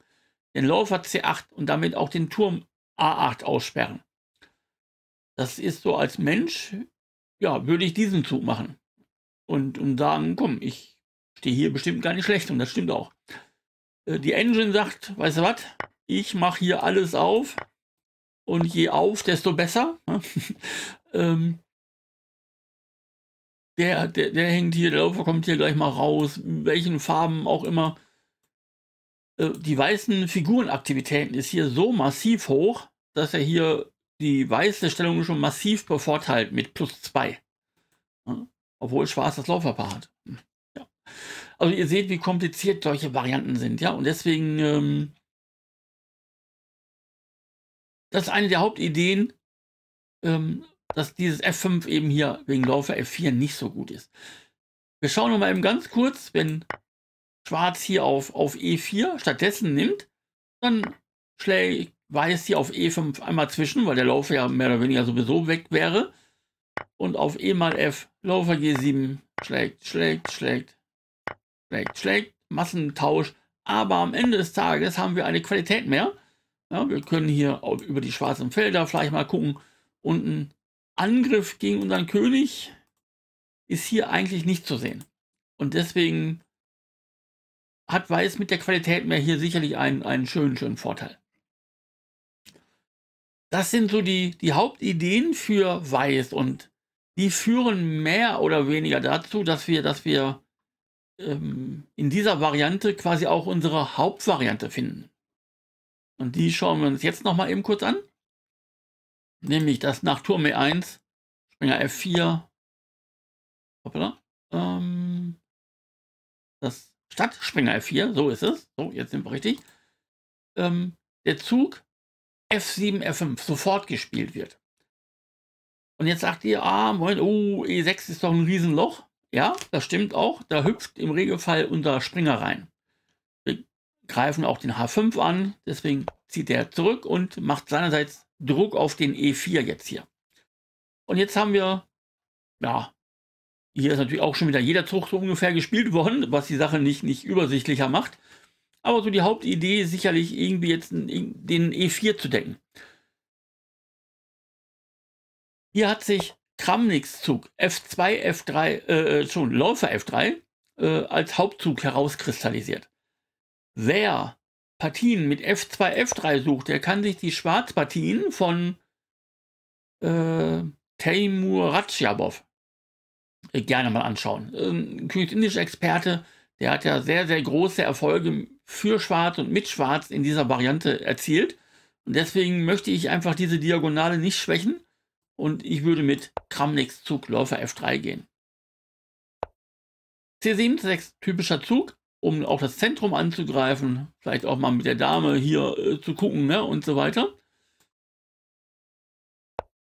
Den Läufer C8 und damit auch den Turm A8 aussperren. Das ist so als Mensch ja, würde ich diesen Zug machen. Und, und sagen, komm, ich stehe hier bestimmt gar nicht schlecht und das stimmt auch. Äh, die Engine sagt, weißt du was, ich mache hier alles auf und je auf, desto besser. Ne? ähm, der, der, der hängt hier, der Laufer kommt hier gleich mal raus, welchen Farben auch immer. Äh, die weißen Figurenaktivitäten ist hier so massiv hoch, dass er hier die weiße Stellung schon massiv bevorteilt mit plus 2. Ja? Obwohl Schwarz das Laufpaar hat. Hm, ja. Also ihr seht, wie kompliziert solche Varianten sind, ja. Und deswegen, ähm, das ist eine der Hauptideen, ähm, dass dieses F5 eben hier wegen Laufer F4 nicht so gut ist. Wir schauen nochmal eben ganz kurz, wenn Schwarz hier auf, auf E4 stattdessen nimmt, dann schlägt weiß hier auf E5 einmal zwischen, weil der Laufer ja mehr oder weniger sowieso weg wäre. Und auf E mal F, Laufer G7, schlägt, schlägt, schlägt, schlägt, schlägt, Massentausch. Aber am Ende des Tages haben wir eine Qualität mehr. Ja, wir können hier auch über die schwarzen Felder vielleicht mal gucken. Und ein Angriff gegen unseren König ist hier eigentlich nicht zu sehen. Und deswegen hat Weiß mit der Qualität mehr hier sicherlich einen, einen schönen, schönen Vorteil das sind so die, die Hauptideen für Weiß und die führen mehr oder weniger dazu, dass wir, dass wir ähm, in dieser Variante quasi auch unsere Hauptvariante finden. Und die schauen wir uns jetzt nochmal eben kurz an. Nämlich das nach Turm E1, Springer F4, hoppla, ähm, das statt Springer F4, so ist es, so jetzt sind wir richtig. Ähm, der Zug F7, F5 sofort gespielt wird. Und jetzt sagt ihr, ah, moin, oh, E6 ist doch ein Riesenloch. Ja, das stimmt auch. Da hüpft im Regelfall unser Springer rein. Wir greifen auch den H5 an, deswegen zieht er zurück und macht seinerseits Druck auf den E4 jetzt hier. Und jetzt haben wir, ja, hier ist natürlich auch schon wieder jeder Zug so ungefähr gespielt worden, was die Sache nicht, nicht übersichtlicher macht. Aber so die Hauptidee ist sicherlich irgendwie jetzt den E4 zu decken. Hier hat sich Kramniks Zug F2, F3, äh, äh, schon Läufer F3 äh, als Hauptzug herauskristallisiert. Wer Partien mit F2, F3 sucht, der kann sich die Schwarzpartien von äh, Teimur Ratschabov gerne mal anschauen. Ähm, Königsindischer Experte, der hat ja sehr, sehr große Erfolge für Schwarz und mit Schwarz in dieser Variante erzielt. Und deswegen möchte ich einfach diese Diagonale nicht schwächen. Und ich würde mit Kramnix Zug Läufer F3 gehen. C7 6 typischer Zug, um auch das Zentrum anzugreifen. Vielleicht auch mal mit der Dame hier äh, zu gucken ne, und so weiter.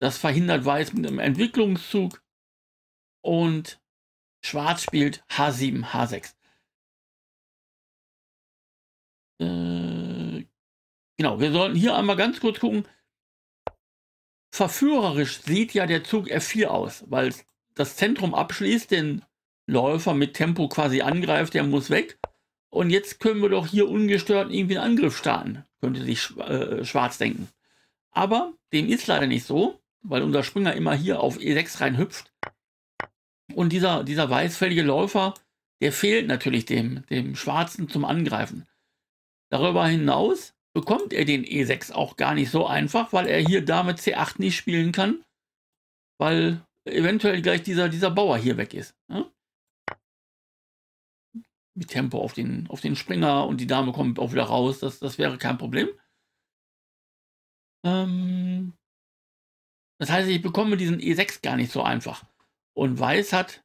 Das verhindert Weiß mit einem Entwicklungszug. Und Schwarz spielt H7, H6. Äh, genau, wir sollten hier einmal ganz kurz gucken. Verführerisch sieht ja der Zug F4 aus, weil das Zentrum abschließt, den Läufer mit Tempo quasi angreift, der muss weg. Und jetzt können wir doch hier ungestört irgendwie einen Angriff starten, könnte sich äh, Schwarz denken. Aber dem ist leider nicht so, weil unser Springer immer hier auf E6 rein hüpft. Und dieser, dieser weißfällige Läufer, der fehlt natürlich dem, dem Schwarzen zum Angreifen. Darüber hinaus bekommt er den E6 auch gar nicht so einfach, weil er hier Dame C8 nicht spielen kann, weil eventuell gleich dieser, dieser Bauer hier weg ist. Ne? Mit Tempo auf den, auf den Springer und die Dame kommt auch wieder raus, das, das wäre kein Problem. Ähm, das heißt, ich bekomme diesen E6 gar nicht so einfach. Und Weiß hat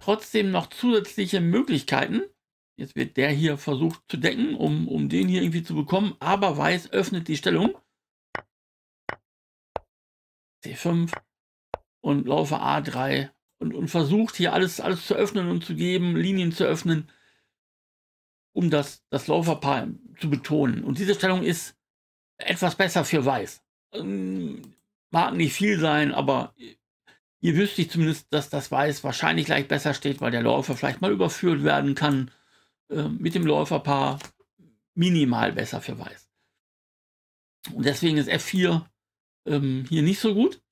trotzdem noch zusätzliche Möglichkeiten, Jetzt wird der hier versucht zu decken, um, um den hier irgendwie zu bekommen, aber Weiß öffnet die Stellung. C5 und Laufe A3 und, und versucht hier alles, alles zu öffnen und zu geben, Linien zu öffnen, um das, das Lauferpaar zu betonen. Und diese Stellung ist etwas besser für Weiß. Ähm, mag nicht viel sein, aber ihr wüsste ich zumindest, dass das Weiß wahrscheinlich gleich besser steht, weil der Läufer vielleicht mal überführt werden kann äh, mit dem Läuferpaar minimal besser für Weiß. Und deswegen ist F4 ähm, hier nicht so gut.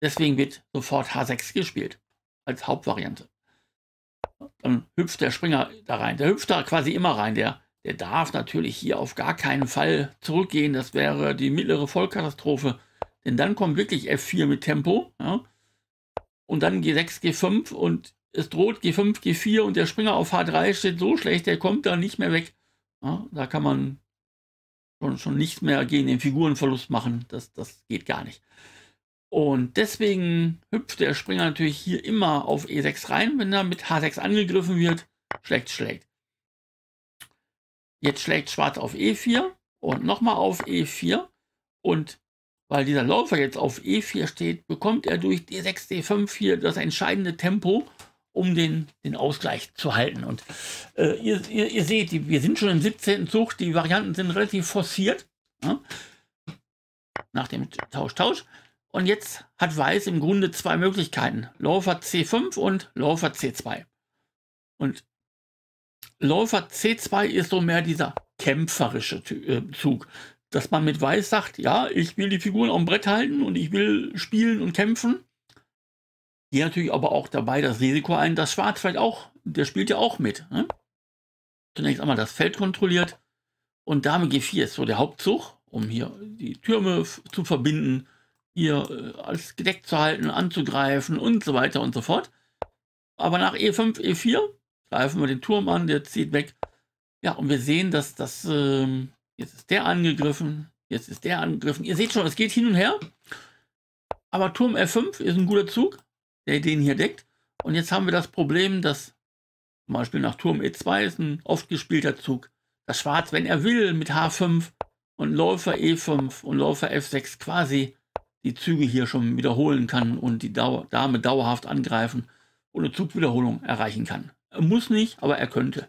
Deswegen wird sofort H6 gespielt als Hauptvariante. Dann hüpft der Springer da rein. Der hüpft da quasi immer rein. Der, der darf natürlich hier auf gar keinen Fall zurückgehen. Das wäre die mittlere Vollkatastrophe. Denn dann kommt wirklich F4 mit Tempo. Ja? Und dann G6, G5 und es droht G5, G4 und der Springer auf H3 steht so schlecht, der kommt da nicht mehr weg. Ja, da kann man schon, schon nichts mehr gegen den Figurenverlust machen. Das, das geht gar nicht. Und deswegen hüpft der Springer natürlich hier immer auf E6 rein, wenn er mit H6 angegriffen wird. Schlägt, schlägt. Jetzt schlägt Schwarz auf E4 und nochmal auf E4. Und weil dieser Läufer jetzt auf E4 steht, bekommt er durch D6, D5 hier das entscheidende Tempo um den, den Ausgleich zu halten. Und äh, ihr, ihr, ihr, seht, die, wir sind schon im 17. Zug, die Varianten sind relativ forciert. Ja? Ne? Nach dem Tausch-Tausch. Und jetzt hat Weiß im Grunde zwei Möglichkeiten. Läufer C5 und Läufer C2. Und Läufer C2 ist so mehr dieser kämpferische äh, Zug. Dass man mit Weiß sagt, ja, ich will die Figuren am Brett halten und ich will spielen und kämpfen gehe natürlich aber auch dabei das Risiko ein, dass Schwarzfeld auch, der spielt ja auch mit. Ne? Zunächst einmal das Feld kontrolliert und Dame G4 ist so der Hauptzug, um hier die Türme zu verbinden, hier äh, alles gedeckt zu halten, anzugreifen und so weiter und so fort. Aber nach E5, E4 greifen wir den Turm an, der zieht weg. Ja, und wir sehen, dass das, ähm, jetzt ist der angegriffen, jetzt ist der angegriffen. Ihr seht schon, es geht hin und her. Aber Turm F5 ist ein guter Zug der den hier deckt. Und jetzt haben wir das Problem, dass zum Beispiel nach Turm E2 ist ein oft gespielter Zug. dass Schwarz, wenn er will, mit H5 und Läufer E5 und Läufer F6 quasi die Züge hier schon wiederholen kann und die Dame dauerhaft angreifen und eine Zugwiederholung erreichen kann. Er muss nicht, aber er könnte.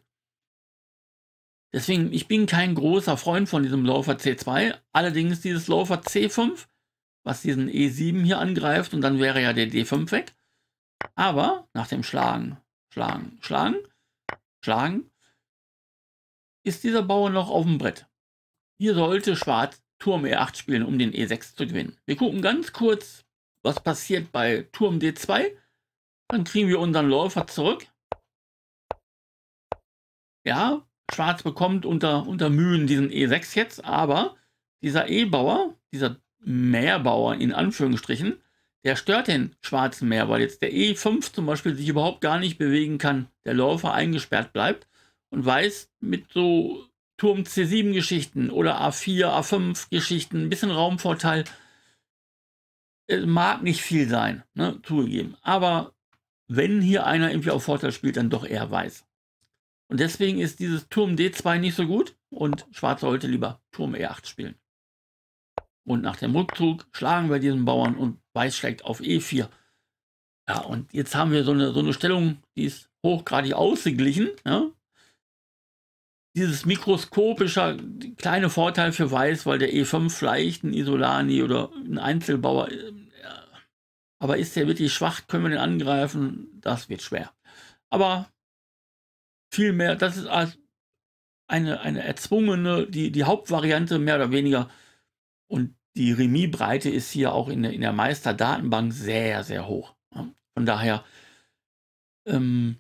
Deswegen, ich bin kein großer Freund von diesem Läufer C2. Allerdings dieses Läufer C5, was diesen E7 hier angreift und dann wäre ja der D5 weg. Aber nach dem Schlagen, Schlagen, Schlagen, Schlagen ist dieser Bauer noch auf dem Brett. Hier sollte Schwarz Turm E8 spielen, um den E6 zu gewinnen. Wir gucken ganz kurz, was passiert bei Turm D2. Dann kriegen wir unseren Läufer zurück. Ja, Schwarz bekommt unter, unter Mühen diesen E6 jetzt, aber dieser E-Bauer, dieser Mehrbauer in Anführungsstrichen, der stört den Schwarzen Meer, weil jetzt der E5 zum Beispiel sich überhaupt gar nicht bewegen kann, der Läufer eingesperrt bleibt und weiß mit so Turm C7 Geschichten oder A4, A5 Geschichten, ein bisschen Raumvorteil, es äh, mag nicht viel sein, ne, zugegeben. Aber wenn hier einer irgendwie auf Vorteil spielt, dann doch eher weiß. Und deswegen ist dieses Turm D2 nicht so gut und Schwarz sollte lieber Turm E8 spielen. Und nach dem Rückzug schlagen wir diesen Bauern und Weiß schlägt auf E4. Ja, und jetzt haben wir so eine, so eine Stellung, die ist hochgradig ausgeglichen. Ja? Dieses mikroskopische kleine Vorteil für Weiß, weil der E5 vielleicht ein Isolani oder ein Einzelbauer, äh, aber ist der wirklich schwach, können wir den angreifen, das wird schwer. Aber vielmehr, das ist als eine, eine erzwungene, die, die Hauptvariante mehr oder weniger und die Remisbreite ist hier auch in der, in der Meister-Datenbank sehr, sehr hoch. Von daher, ähm,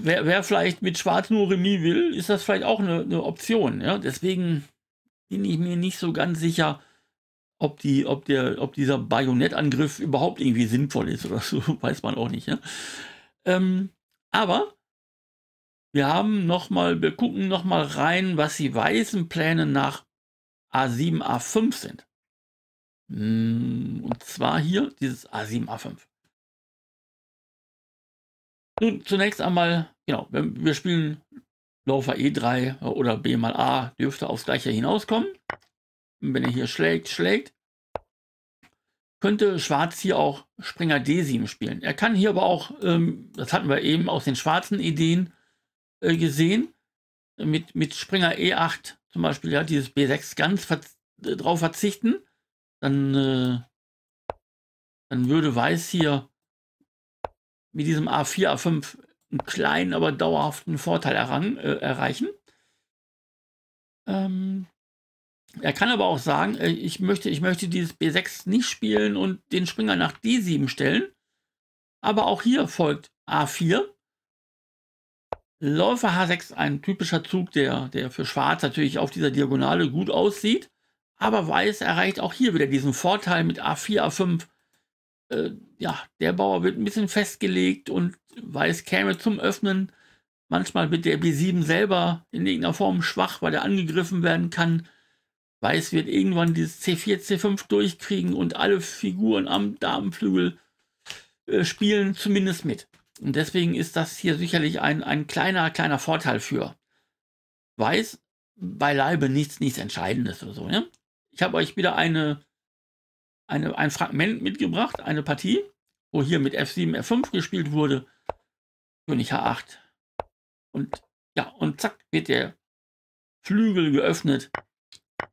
wer, wer, vielleicht mit Schwarz nur Remis will, ist das vielleicht auch eine, eine Option. Ja? Deswegen bin ich mir nicht so ganz sicher, ob, die, ob, der, ob dieser Bajonettangriff überhaupt irgendwie sinnvoll ist oder so, weiß man auch nicht. Ja? Ähm, aber wir haben nochmal, wir gucken nochmal rein, was die weißen Pläne nach A7, A5 sind. Hm, und zwar hier dieses A7, A5. Nun, zunächst einmal, genau, wir spielen Läufer E3 oder B mal A, dürfte aufs gleiche hinauskommen. Wenn er hier schlägt, schlägt. Könnte Schwarz hier auch Springer D7 spielen. Er kann hier aber auch, ähm, das hatten wir eben aus den schwarzen Ideen äh, gesehen, mit, mit Springer E8 zum Beispiel ja dieses B6 ganz ver äh, drauf verzichten, dann, äh, dann würde Weiß hier mit diesem A4, A5 einen kleinen, aber dauerhaften Vorteil errang, äh, erreichen. Ähm, er kann aber auch sagen, äh, ich, möchte, ich möchte dieses B6 nicht spielen und den Springer nach D7 stellen. Aber auch hier folgt A4 Läufer H6, ein typischer Zug, der, der für Schwarz natürlich auf dieser Diagonale gut aussieht. Aber Weiß erreicht auch hier wieder diesen Vorteil mit A4, A5. Äh, ja, der Bauer wird ein bisschen festgelegt und Weiß käme zum Öffnen. Manchmal wird der B7 selber in irgendeiner Form schwach, weil er angegriffen werden kann. Weiß wird irgendwann dieses C4, C5 durchkriegen und alle Figuren am Damenflügel äh, spielen zumindest mit. Und deswegen ist das hier sicherlich ein, ein kleiner, kleiner Vorteil für. Weiß beileibe nichts, nichts Entscheidendes oder so. Ne? Ich habe euch wieder eine, eine, ein Fragment mitgebracht, eine Partie, wo hier mit F7, F5 gespielt wurde. König H8. Und ja, und zack, wird der Flügel geöffnet.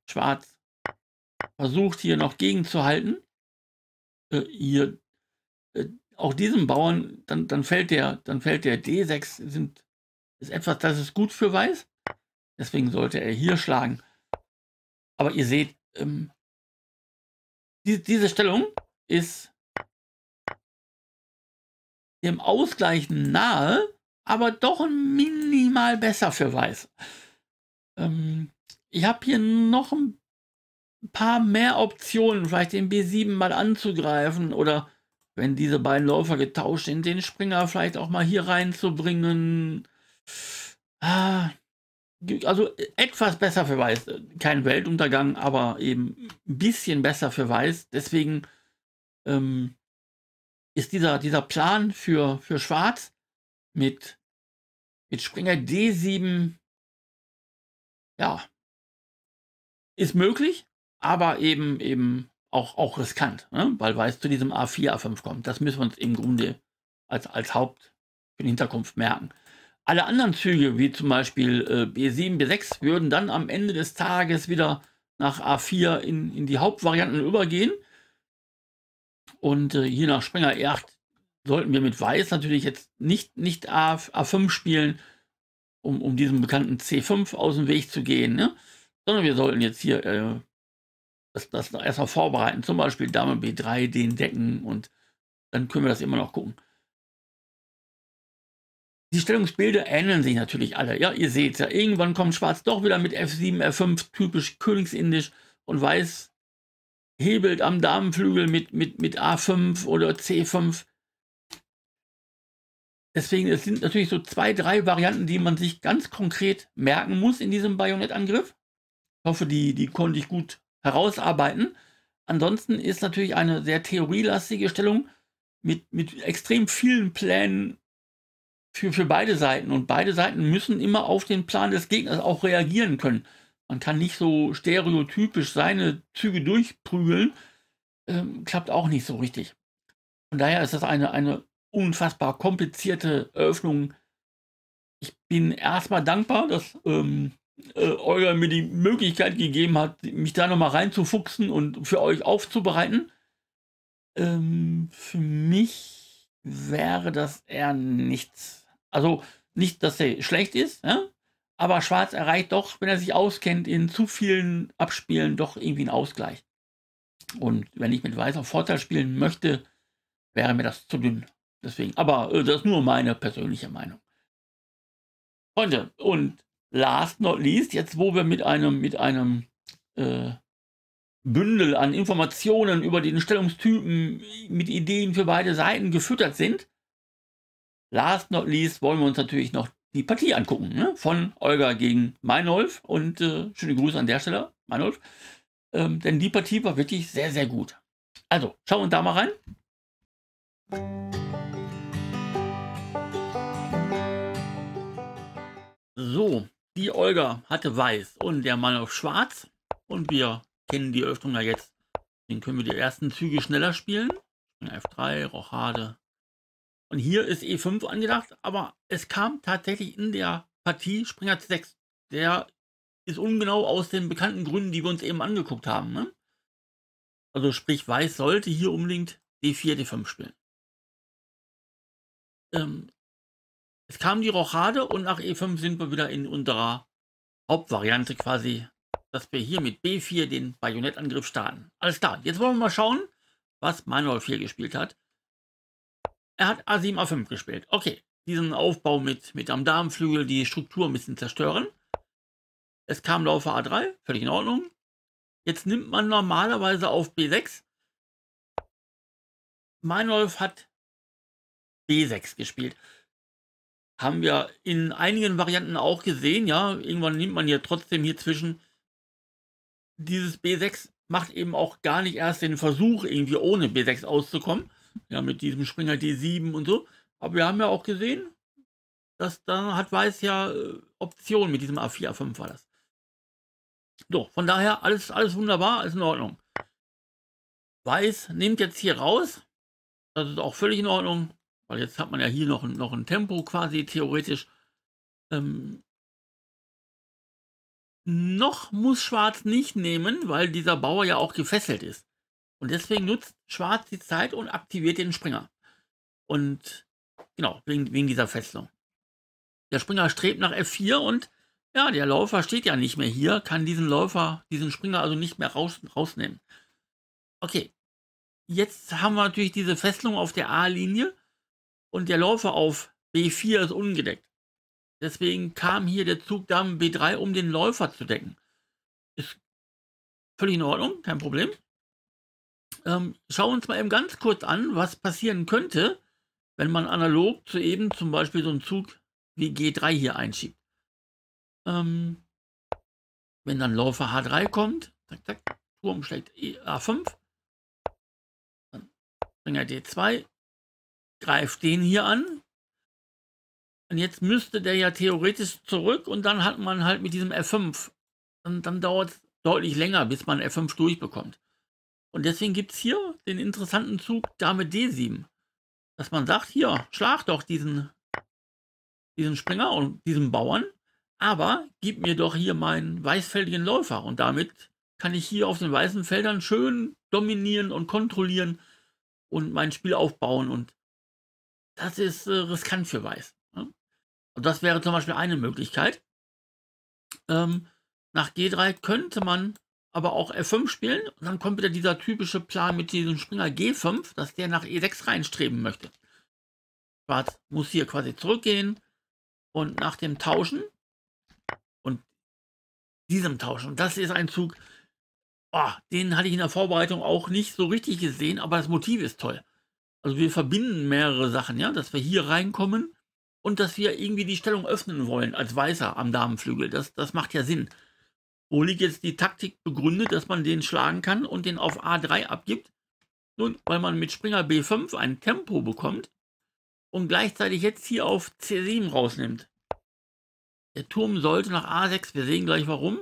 Schwarz versucht hier noch gegenzuhalten. Äh, hier äh, auch diesem Bauern, dann, dann fällt der, dann fällt der D6 sind, ist etwas, das ist gut für Weiß. Deswegen sollte er hier schlagen. Aber ihr seht, ähm, die, diese Stellung ist dem Ausgleich nahe, aber doch minimal besser für Weiß. Ähm, ich habe hier noch ein paar mehr Optionen, vielleicht den B7 mal anzugreifen oder wenn diese beiden Läufer getauscht sind, den Springer vielleicht auch mal hier reinzubringen. Ah, also etwas besser für Weiß. Kein Weltuntergang, aber eben ein bisschen besser für Weiß. Deswegen ähm, ist dieser, dieser Plan für, für Schwarz mit, mit Springer D7, ja, ist möglich, aber eben, eben auch, auch riskant, ne? weil, weil es zu diesem A4, A5 kommt. Das müssen wir uns im Grunde als, als Haupt für die Hinterkunft merken. Alle anderen Züge, wie zum Beispiel äh, B7, B6, würden dann am Ende des Tages wieder nach A4 in, in die Hauptvarianten übergehen. Und äh, hier nach Springer Erft sollten wir mit Weiß natürlich jetzt nicht, nicht A, A5 spielen, um, um diesem bekannten C5 aus dem Weg zu gehen, ne? sondern wir sollten jetzt hier äh, das, das erstmal vorbereiten, zum Beispiel Dame B3, den decken und dann können wir das immer noch gucken. Die Stellungsbilder ähneln sich natürlich alle. Ja, ihr seht ja, irgendwann kommt Schwarz doch wieder mit F7, F5, typisch königsindisch und Weiß hebelt am Damenflügel mit, mit, mit A5 oder C5. Deswegen, es sind natürlich so zwei, drei Varianten, die man sich ganz konkret merken muss in diesem Bajonettangriff. Ich hoffe, die, die konnte ich gut herausarbeiten. Ansonsten ist natürlich eine sehr theorielastige Stellung mit, mit extrem vielen Plänen für, für beide Seiten. Und beide Seiten müssen immer auf den Plan des Gegners auch reagieren können. Man kann nicht so stereotypisch seine Züge durchprügeln. Ähm, klappt auch nicht so richtig. Von daher ist das eine, eine unfassbar komplizierte Eröffnung. Ich bin erstmal dankbar, dass ähm, äh, Olga mir die Möglichkeit gegeben hat, mich da nochmal reinzufuchsen und für euch aufzubereiten. Ähm, für mich wäre das eher nichts. Also nicht, dass er schlecht ist, ne? aber Schwarz erreicht doch, wenn er sich auskennt, in zu vielen Abspielen doch irgendwie einen Ausgleich. Und wenn ich mit Weiß auf Vorteil spielen möchte, wäre mir das zu dünn. Deswegen, aber äh, das ist nur meine persönliche Meinung. Freunde, und last not least, jetzt wo wir mit einem, mit einem äh, Bündel an Informationen über den Stellungstypen mit Ideen für beide Seiten gefüttert sind, last not least wollen wir uns natürlich noch die Partie angucken ne? von Olga gegen Meinolf und äh, schöne Grüße an der Stelle, Meinolf. Ähm, denn die Partie war wirklich sehr, sehr gut. Also, schauen wir uns da mal rein. So, die Olga hatte weiß und der Mann auf schwarz. Und wir kennen die Öffnung ja jetzt. Den können wir die ersten Züge schneller spielen. F3, Rochade. Und hier ist E5 angedacht, aber es kam tatsächlich in der Partie Springer C6. Der ist ungenau aus den bekannten Gründen, die wir uns eben angeguckt haben. Ne? Also sprich, Weiß sollte hier unbedingt D4, D5 spielen. Ähm, es kam die Rochade und nach E5 sind wir wieder in unserer Hauptvariante quasi, dass wir hier mit B4 den Bajonettangriff starten. Alles klar, jetzt wollen wir mal schauen, was Manolf hier gespielt hat. Er hat A7, A5 gespielt. Okay, diesen Aufbau mit, mit am Darmflügel, die Struktur ein bisschen zerstören. Es kam Laufer A3, völlig in Ordnung. Jetzt nimmt man normalerweise auf B6. Meinolf hat B6 gespielt. Haben wir in einigen Varianten auch gesehen, ja. Irgendwann nimmt man hier trotzdem hier zwischen. Dieses B6 macht eben auch gar nicht erst den Versuch, irgendwie ohne B6 auszukommen. Ja, mit diesem Springer D7 und so. Aber wir haben ja auch gesehen, dass da hat Weiß ja äh, Optionen mit diesem A4, A5 war das. So, von daher alles, alles wunderbar, alles in Ordnung. Weiß nimmt jetzt hier raus. Das ist auch völlig in Ordnung. Weil jetzt hat man ja hier noch, noch ein Tempo quasi theoretisch. Ähm, noch muss Schwarz nicht nehmen, weil dieser Bauer ja auch gefesselt ist. Und deswegen nutzt Schwarz die Zeit und aktiviert den Springer. Und genau, wegen, wegen dieser Fesselung. Der Springer strebt nach F4 und ja, der Läufer steht ja nicht mehr hier, kann diesen Läufer, diesen Springer also nicht mehr raus, rausnehmen. Okay, jetzt haben wir natürlich diese Fesselung auf der A-Linie und der Läufer auf B4 ist ungedeckt. Deswegen kam hier der Zug Dame B3, um den Läufer zu decken. Ist völlig in Ordnung, kein Problem. Ähm, schauen wir uns mal eben ganz kurz an, was passieren könnte, wenn man analog zu eben zum Beispiel so einen Zug wie G3 hier einschiebt. Ähm, wenn dann Läufer H3 kommt, zack, zack, Turm schlägt e A5, dann Springer D2, greift den hier an. Und jetzt müsste der ja theoretisch zurück und dann hat man halt mit diesem F5, dann, dann dauert es deutlich länger, bis man F5 durchbekommt. Und deswegen gibt es hier den interessanten Zug Dame D7. Dass man sagt, hier, schlag doch diesen, diesen Springer und diesen Bauern, aber gib mir doch hier meinen weißfältigen Läufer. Und damit kann ich hier auf den weißen Feldern schön dominieren und kontrollieren und mein Spiel aufbauen und das ist äh, riskant für Weiß. Ne? Und das wäre zum Beispiel eine Möglichkeit. Ähm, nach G3 könnte man aber auch F5 spielen und dann kommt wieder dieser typische Plan mit diesem Springer G5, dass der nach E6 reinstreben möchte. Schwarz muss hier quasi zurückgehen und nach dem Tauschen und diesem Tauschen, das ist ein Zug, oh, den hatte ich in der Vorbereitung auch nicht so richtig gesehen, aber das Motiv ist toll. Also wir verbinden mehrere Sachen, ja, dass wir hier reinkommen und dass wir irgendwie die Stellung öffnen wollen als Weißer am Damenflügel. Das, das macht ja Sinn. Wo liegt jetzt die Taktik begründet, dass man den schlagen kann und den auf A3 abgibt? Nun, weil man mit Springer B5 ein Tempo bekommt und gleichzeitig jetzt hier auf C7 rausnimmt. Der Turm sollte nach A6, wir sehen gleich warum.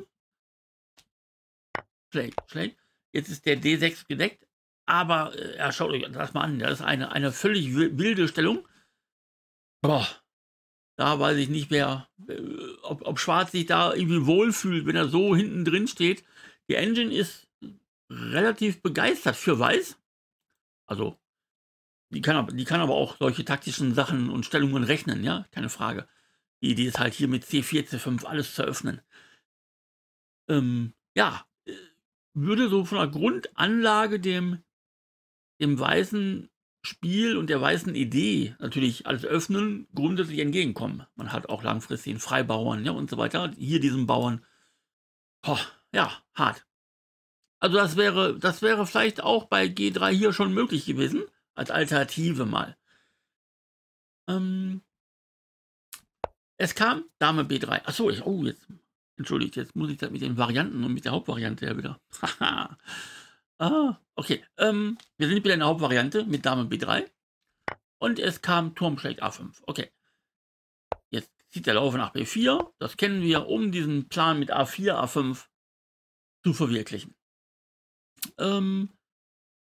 Schlägt, schlägt. Jetzt ist der D6 gedeckt, aber äh, schaut euch das mal an. Das ist eine, eine völlig wilde Stellung. Boah. Da weiß ich nicht mehr, äh, ob, ob Schwarz sich da irgendwie wohlfühlt, wenn er so hinten drin steht. Die Engine ist relativ begeistert für Weiß. Also, die kann, die kann aber auch solche taktischen Sachen und Stellungen rechnen, ja, keine Frage. Die Idee ist halt hier mit C4, C5 alles zu öffnen. Ähm, ja, äh, würde so von der Grundanlage dem dem weißen Spiel und der weißen Idee natürlich alles öffnen, grundsätzlich entgegenkommen. Man hat auch langfristigen Freibauern ja, und so weiter. Hier diesen Bauern. Oh, ja, hart. Also das wäre, das wäre vielleicht auch bei G3 hier schon möglich gewesen, als Alternative mal. Ähm, es kam Dame B3. Achso, ich, oh, jetzt, entschuldigt, jetzt muss ich das mit den Varianten und mit der Hauptvariante ja wieder. Haha. Ah, okay. Ähm, wir sind wieder in der Hauptvariante mit Dame B3. Und es kam Turm schlägt A5. Okay. Jetzt zieht der Laufe nach B4. Das kennen wir, um diesen Plan mit A4, A5 zu verwirklichen. Ähm,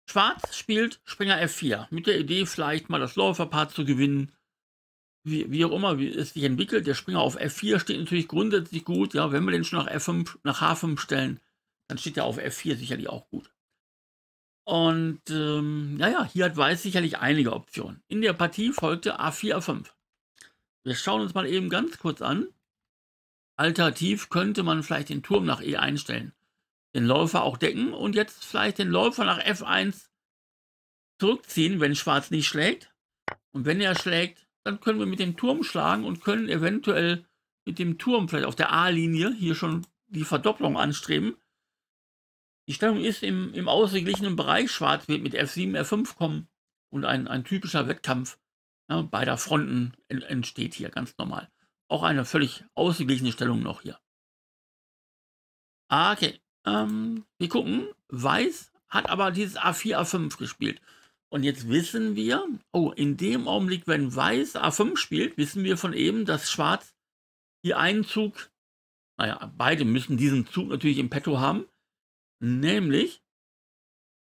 Schwarz spielt Springer F4 mit der Idee, vielleicht mal das Läuferpaar zu gewinnen. Wie, wie, auch immer wie es sich entwickelt, der Springer auf F4 steht natürlich grundsätzlich gut. Ja, wenn wir den schon nach, F5, nach H5 stellen, dann steht er auf F4 sicherlich auch gut. Und ähm, naja, hier hat Weiß sicherlich einige Optionen. In der Partie folgte A4, A5. Wir schauen uns mal eben ganz kurz an. Alternativ könnte man vielleicht den Turm nach e einstellen, den Läufer auch decken und jetzt vielleicht den Läufer nach F1 zurückziehen, wenn Schwarz nicht schlägt. Und wenn er schlägt, dann können wir mit dem Turm schlagen und können eventuell mit dem Turm vielleicht auf der A-Linie hier schon die Verdopplung anstreben die Stellung ist im, im ausgeglichenen Bereich. Schwarz wird mit F7, F5 kommen und ein, ein typischer Wettkampf ja, ne, beider Fronten entsteht hier ganz normal. Auch eine völlig ausgeglichene Stellung noch hier. Ah, okay, ähm, wir gucken. Weiß hat aber dieses A4, A5 gespielt. Und jetzt wissen wir, oh, in dem Augenblick, wenn Weiß A5 spielt, wissen wir von eben, dass Schwarz hier einen Zug, naja, beide müssen diesen Zug natürlich im Petto haben, Nämlich,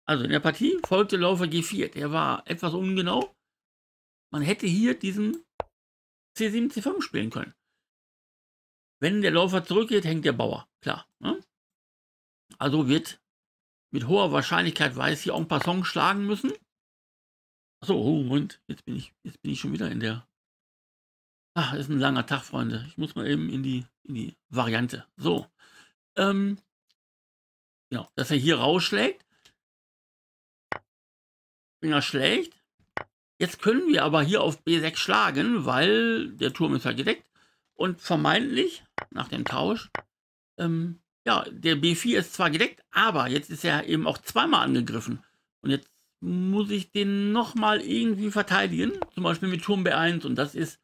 also in der Partie folgte Läufer G4. Der war etwas ungenau. Man hätte hier diesen C7, C5 spielen können. Wenn der Läufer zurückgeht, hängt der Bauer. Klar. Ne? Also wird mit hoher Wahrscheinlichkeit Weiß hier auch ein paar Songs schlagen müssen. So, oh, Moment, jetzt bin ich, jetzt bin ich schon wieder in der. Ach, ist ein langer Tag, Freunde. Ich muss mal eben in die, in die Variante. So. Ähm, ja, dass er hier rausschlägt. Finger schlägt. Jetzt können wir aber hier auf B6 schlagen, weil der Turm ist ja halt gedeckt. Und vermeintlich, nach dem Tausch, ähm, ja, der B4 ist zwar gedeckt, aber jetzt ist er eben auch zweimal angegriffen. Und jetzt muss ich den nochmal irgendwie verteidigen, zum Beispiel mit Turm B1. Und das ist,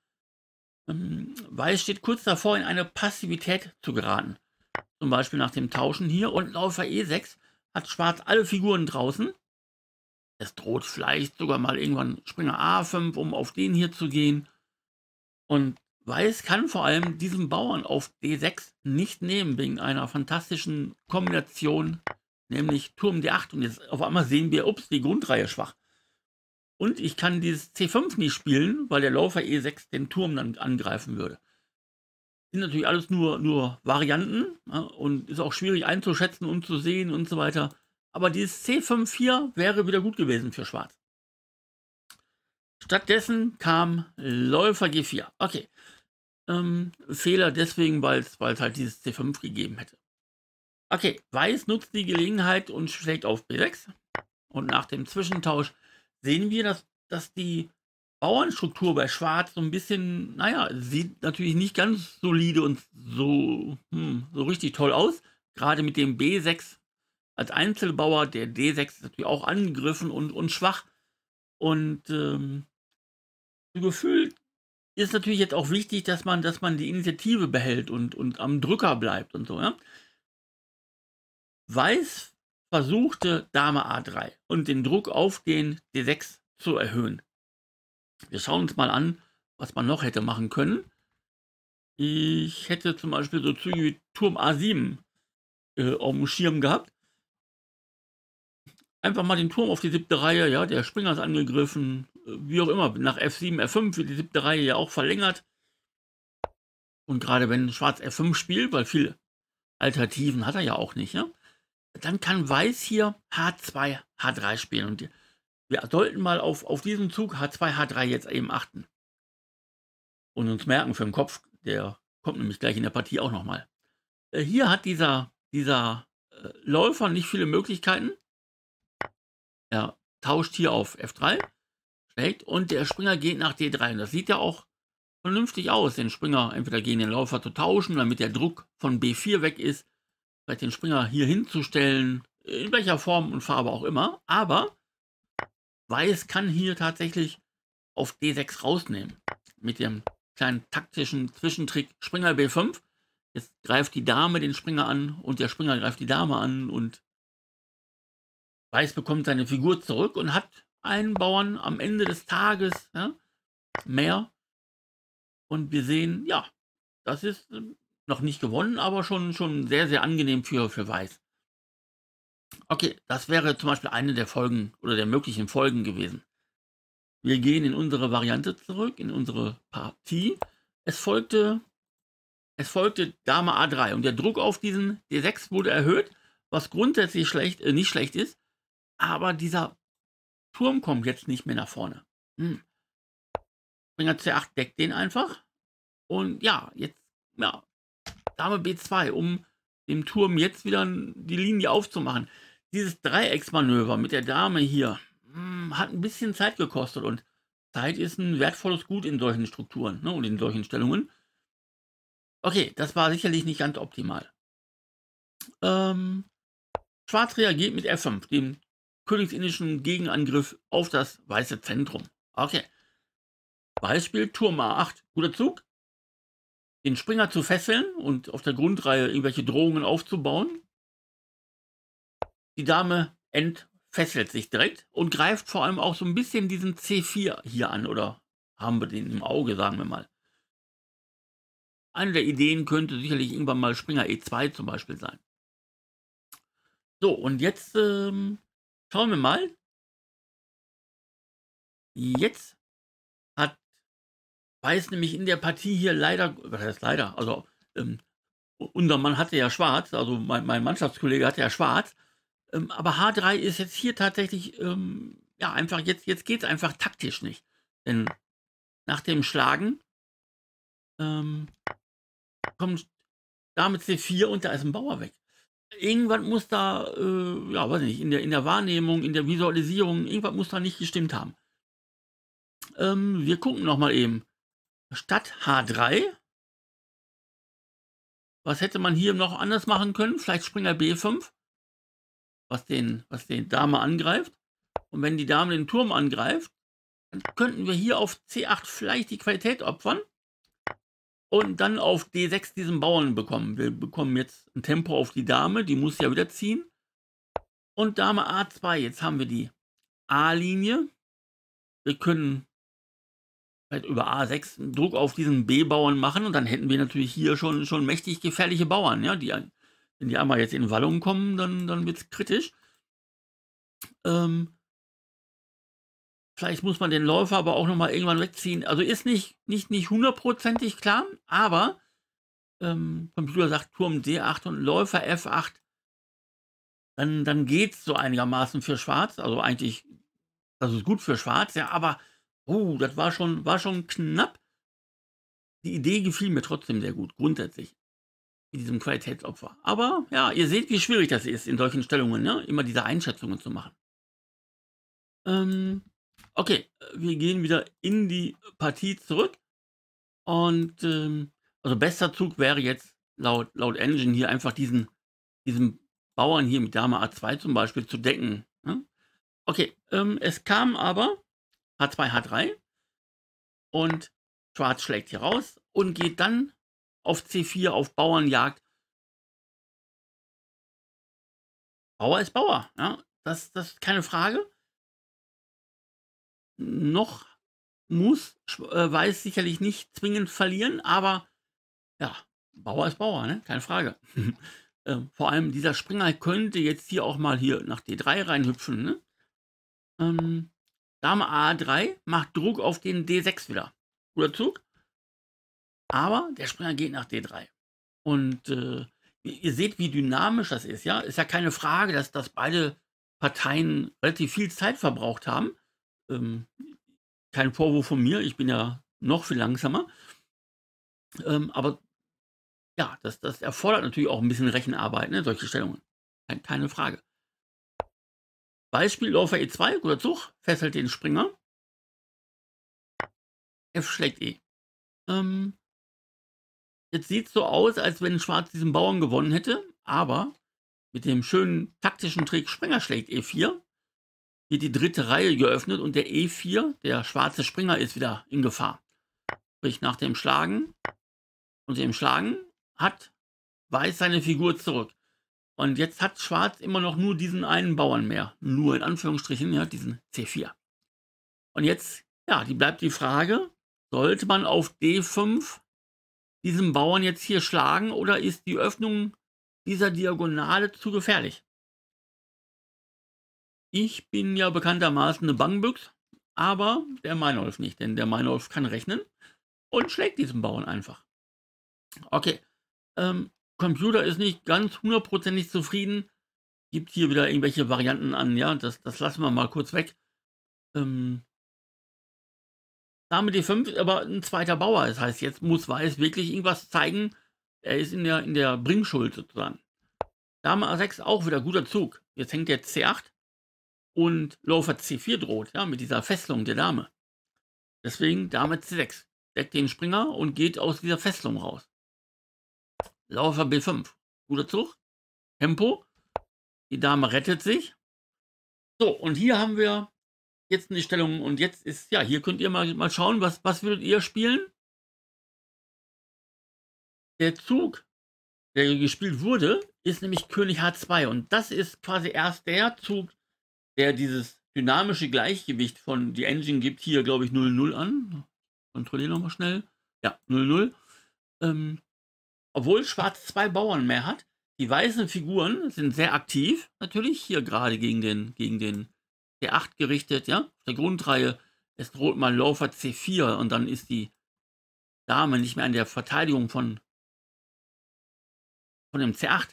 ähm, weil es steht kurz davor, in eine Passivität zu geraten. Zum Beispiel nach dem Tauschen hier. Und Läufer E6 hat Schwarz alle Figuren draußen. Es droht vielleicht sogar mal irgendwann Springer A5, um auf den hier zu gehen. Und Weiß kann vor allem diesen Bauern auf D6 nicht nehmen, wegen einer fantastischen Kombination, nämlich Turm D8. Und jetzt auf einmal sehen wir, ups, die Grundreihe schwach. Und ich kann dieses C5 nicht spielen, weil der Läufer E6 den Turm dann angreifen würde sind natürlich alles nur, nur Varianten ja, und ist auch schwierig einzuschätzen und zu sehen und so weiter. Aber dieses C54 wäre wieder gut gewesen für Schwarz. Stattdessen kam Läufer G4. Okay. Ähm, Fehler deswegen, weil es halt dieses C5 gegeben hätte. Okay, Weiß nutzt die Gelegenheit und schlägt auf B6. Und nach dem Zwischentausch sehen wir, dass, dass die Bauernstruktur bei Schwarz so ein bisschen, naja, sieht natürlich nicht ganz solide und so, hm, so richtig toll aus. Gerade mit dem B6 als Einzelbauer, der D6 ist natürlich auch angegriffen und, und schwach. Und ähm, gefühlt ist natürlich jetzt auch wichtig, dass man, dass man die Initiative behält und, und am Drücker bleibt und so. Ja? Weiß versuchte Dame A3 und den Druck auf den D6 zu erhöhen. Wir schauen uns mal an, was man noch hätte machen können. Ich hätte zum Beispiel so Züge wie Turm A7 äh, auf dem Schirm gehabt. Einfach mal den Turm auf die siebte Reihe, ja, der Springer ist angegriffen, äh, wie auch immer, nach F7, F5 wird die siebte Reihe ja auch verlängert. Und gerade wenn Schwarz F5 spielt, weil viele Alternativen hat er ja auch nicht, ja, ne? dann kann Weiß hier H2, H3 spielen. Und wir sollten mal auf, auf diesen Zug H2, H3 jetzt eben achten. Und uns merken für den Kopf, der kommt nämlich gleich in der Partie auch nochmal. Äh, hier hat dieser, dieser äh, Läufer nicht viele Möglichkeiten. Er tauscht hier auf F3, schlägt und der Springer geht nach D3. Und das sieht ja auch vernünftig aus, den Springer entweder gegen den Läufer zu tauschen, damit der Druck von B4 weg ist, vielleicht den Springer hier hinzustellen, in welcher Form und Farbe auch immer. Aber Weiß kann hier tatsächlich auf D6 rausnehmen. Mit dem kleinen taktischen Zwischentrick Springer B5. Jetzt greift die Dame den Springer an und der Springer greift die Dame an und Weiß bekommt seine Figur zurück und hat einen Bauern am Ende des Tages ja, mehr. Und wir sehen, ja, das ist ähm, noch nicht gewonnen, aber schon, schon sehr, sehr angenehm für, für Weiß. Okay, das wäre zum Beispiel eine der Folgen oder der möglichen Folgen gewesen. Wir gehen in unsere Variante zurück, in unsere Partie. Es folgte, es folgte Dame A3 und der Druck auf diesen D6 wurde erhöht, was grundsätzlich schlecht, äh, nicht schlecht ist, aber dieser Turm kommt jetzt nicht mehr nach vorne. Hm. Springer C8 deckt den einfach und ja, jetzt, ja, Dame B2, um dem Turm jetzt wieder die Linie aufzumachen dieses Dreiecksmanöver mit der Dame hier mh, mm, hat ein bisschen Zeit gekostet und Zeit ist ein wertvolles Gut in solchen Strukturen ne, und in solchen Stellungen. Okay, das war sicherlich nicht ganz optimal. Ähm, Schwarz reagiert mit F5, dem königsindischen Gegenangriff auf das weiße Zentrum. Okay. Beispiel Turm A8. Guter Zug. Den Springer zu fesseln und auf der Grundreihe irgendwelche Drohungen aufzubauen. Die Dame entfesselt sich direkt und greift vor allem auch so ein bisschen diesen C4 hier an oder haben wir den im Auge, sagen wir mal. Eine der Ideen könnte sicherlich irgendwann mal Springer E2 zum Beispiel sein. So, und jetzt ähm, schauen wir mal. Jetzt hat Weiß nämlich in der Partie hier leider, was heißt leider, also ähm, unser Mann hatte ja schwarz, also mein, mein Mannschaftskollege hatte ja schwarz, ähm, aber H3 ist jetzt hier tatsächlich, ähm, ja, einfach, jetzt, jetzt geht es einfach taktisch nicht. Denn nach dem Schlagen ähm, kommt damit C4 und da ist ein Bauer weg. Irgendwas muss da, äh, ja, weiß nicht, in der, in der Wahrnehmung, in der Visualisierung, irgendwas muss da nicht gestimmt haben. Ähm, wir gucken nochmal eben. Statt H3. Was hätte man hier noch anders machen können? Vielleicht Springer B5 was den, was den Dame angreift. Und wenn die Dame den Turm angreift, dann könnten wir hier auf C8 vielleicht die Qualität opfern und dann auf D6 diesen Bauern bekommen. Wir bekommen jetzt ein Tempo auf die Dame, die muss ja wieder ziehen. Und Dame A2, jetzt haben wir die A-Linie. Wir können vielleicht halt über A6 Druck auf diesen B-Bauern machen und dann hätten wir natürlich hier schon, schon mächtig gefährliche Bauern, ja, die wenn die einmal jetzt in Wallungen kommen, dann, dann wird es kritisch. Ähm, vielleicht muss man den Läufer aber auch nochmal irgendwann wegziehen. Also ist nicht, nicht, nicht hundertprozentig klar, aber ähm, Computer sagt Turm D8 und Läufer F8, dann, dann geht es so einigermaßen für Schwarz. Also eigentlich, das ist gut für Schwarz, ja, aber oh, das war schon, war schon knapp. Die Idee gefiel mir trotzdem sehr gut, grundsätzlich in diesem Qualitätsopfer. Aber ja, ihr seht, wie schwierig das ist, in solchen Stellungen ne? immer diese Einschätzungen zu machen. Ähm, okay, wir gehen wieder in die Partie zurück. Und ähm, also bester Zug wäre jetzt laut, laut Engine hier einfach diesen, diesen Bauern hier mit Dame A2 zum Beispiel zu decken. Ne? Okay, ähm, es kam aber H2, H3 und Schwarz schlägt hier raus und geht dann auf C4, auf Bauernjagd. Bauer ist Bauer, ja? das, das ist keine Frage. Noch muss, äh, weiß sicherlich nicht zwingend verlieren, aber ja, Bauer ist Bauer, ne? keine Frage. äh, vor allem dieser Springer könnte jetzt hier auch mal hier nach D3 reinhüpfen. Ne? Ähm, Dame A3 macht Druck auf den D6 wieder. Guter Zug. Aber der Springer geht nach D3. Und äh, ihr seht, wie dynamisch das ist, ja. Ist ja keine Frage, dass, dass beide Parteien relativ viel Zeit verbraucht haben. Ähm, kein Vorwurf von mir, ich bin ja noch viel langsamer. Ähm, aber ja, das, das erfordert natürlich auch ein bisschen Rechenarbeit, ne, solche Stellungen. Keine Frage. Beispiel Läufer E2, guter Zug, fesselt den Springer. F schlägt E. Ähm, Jetzt sieht es so aus, als wenn Schwarz diesen Bauern gewonnen hätte, aber mit dem schönen taktischen Trick Springer schlägt E4 wird die dritte Reihe geöffnet und der E4, der schwarze Springer, ist wieder in Gefahr. Sprich, nach dem Schlagen und dem Schlagen hat Weiß seine Figur zurück. Und jetzt hat Schwarz immer noch nur diesen einen Bauern mehr. Nur in Anführungsstrichen, ja, diesen C4. Und jetzt, ja, die bleibt die Frage, sollte man auf D5 diesem Bauern jetzt hier schlagen oder ist die Öffnung dieser Diagonale zu gefährlich? Ich bin ja bekanntermaßen eine Bangbüchs, aber der Meinolf nicht, denn der Meinolf kann rechnen und schlägt diesen Bauern einfach. Okay, ähm, Computer ist nicht ganz hundertprozentig zufrieden, gibt hier wieder irgendwelche Varianten an, ja, das, das lassen wir mal kurz weg. Ähm, Dame D5, aber ein zweiter Bauer. Das heißt, jetzt muss Weiß wirklich irgendwas zeigen. Er ist in der, in der Bringschuld sozusagen. Dame A6 auch wieder guter Zug. Jetzt hängt der C8 und Läufer C4 droht, ja, mit dieser Fesselung der Dame. Deswegen Dame C6. Deckt den Springer und geht aus dieser Fesselung raus. Läufer B5. Guter Zug. Tempo. Die Dame rettet sich. So, und hier haben wir jetzt in die Stellung und jetzt ist, ja, hier könnt ihr mal, mal schauen, was, was würdet ihr spielen? Der Zug, der gespielt wurde, ist nämlich König H2 und das ist quasi erst der Zug, der dieses dynamische Gleichgewicht von die Engine gibt hier, glaube ich, 0-0 an. Kontrolliere nochmal schnell. Ja, 0-0. Ähm, obwohl Schwarz zwei Bauern mehr hat, die weißen Figuren sind sehr aktiv, natürlich hier gerade gegen den, gegen den D8 gerichtet, ja, der Grundreihe. Es droht mal Läufer C4 und dann ist die Dame nicht mehr an der Verteidigung von, von dem C8.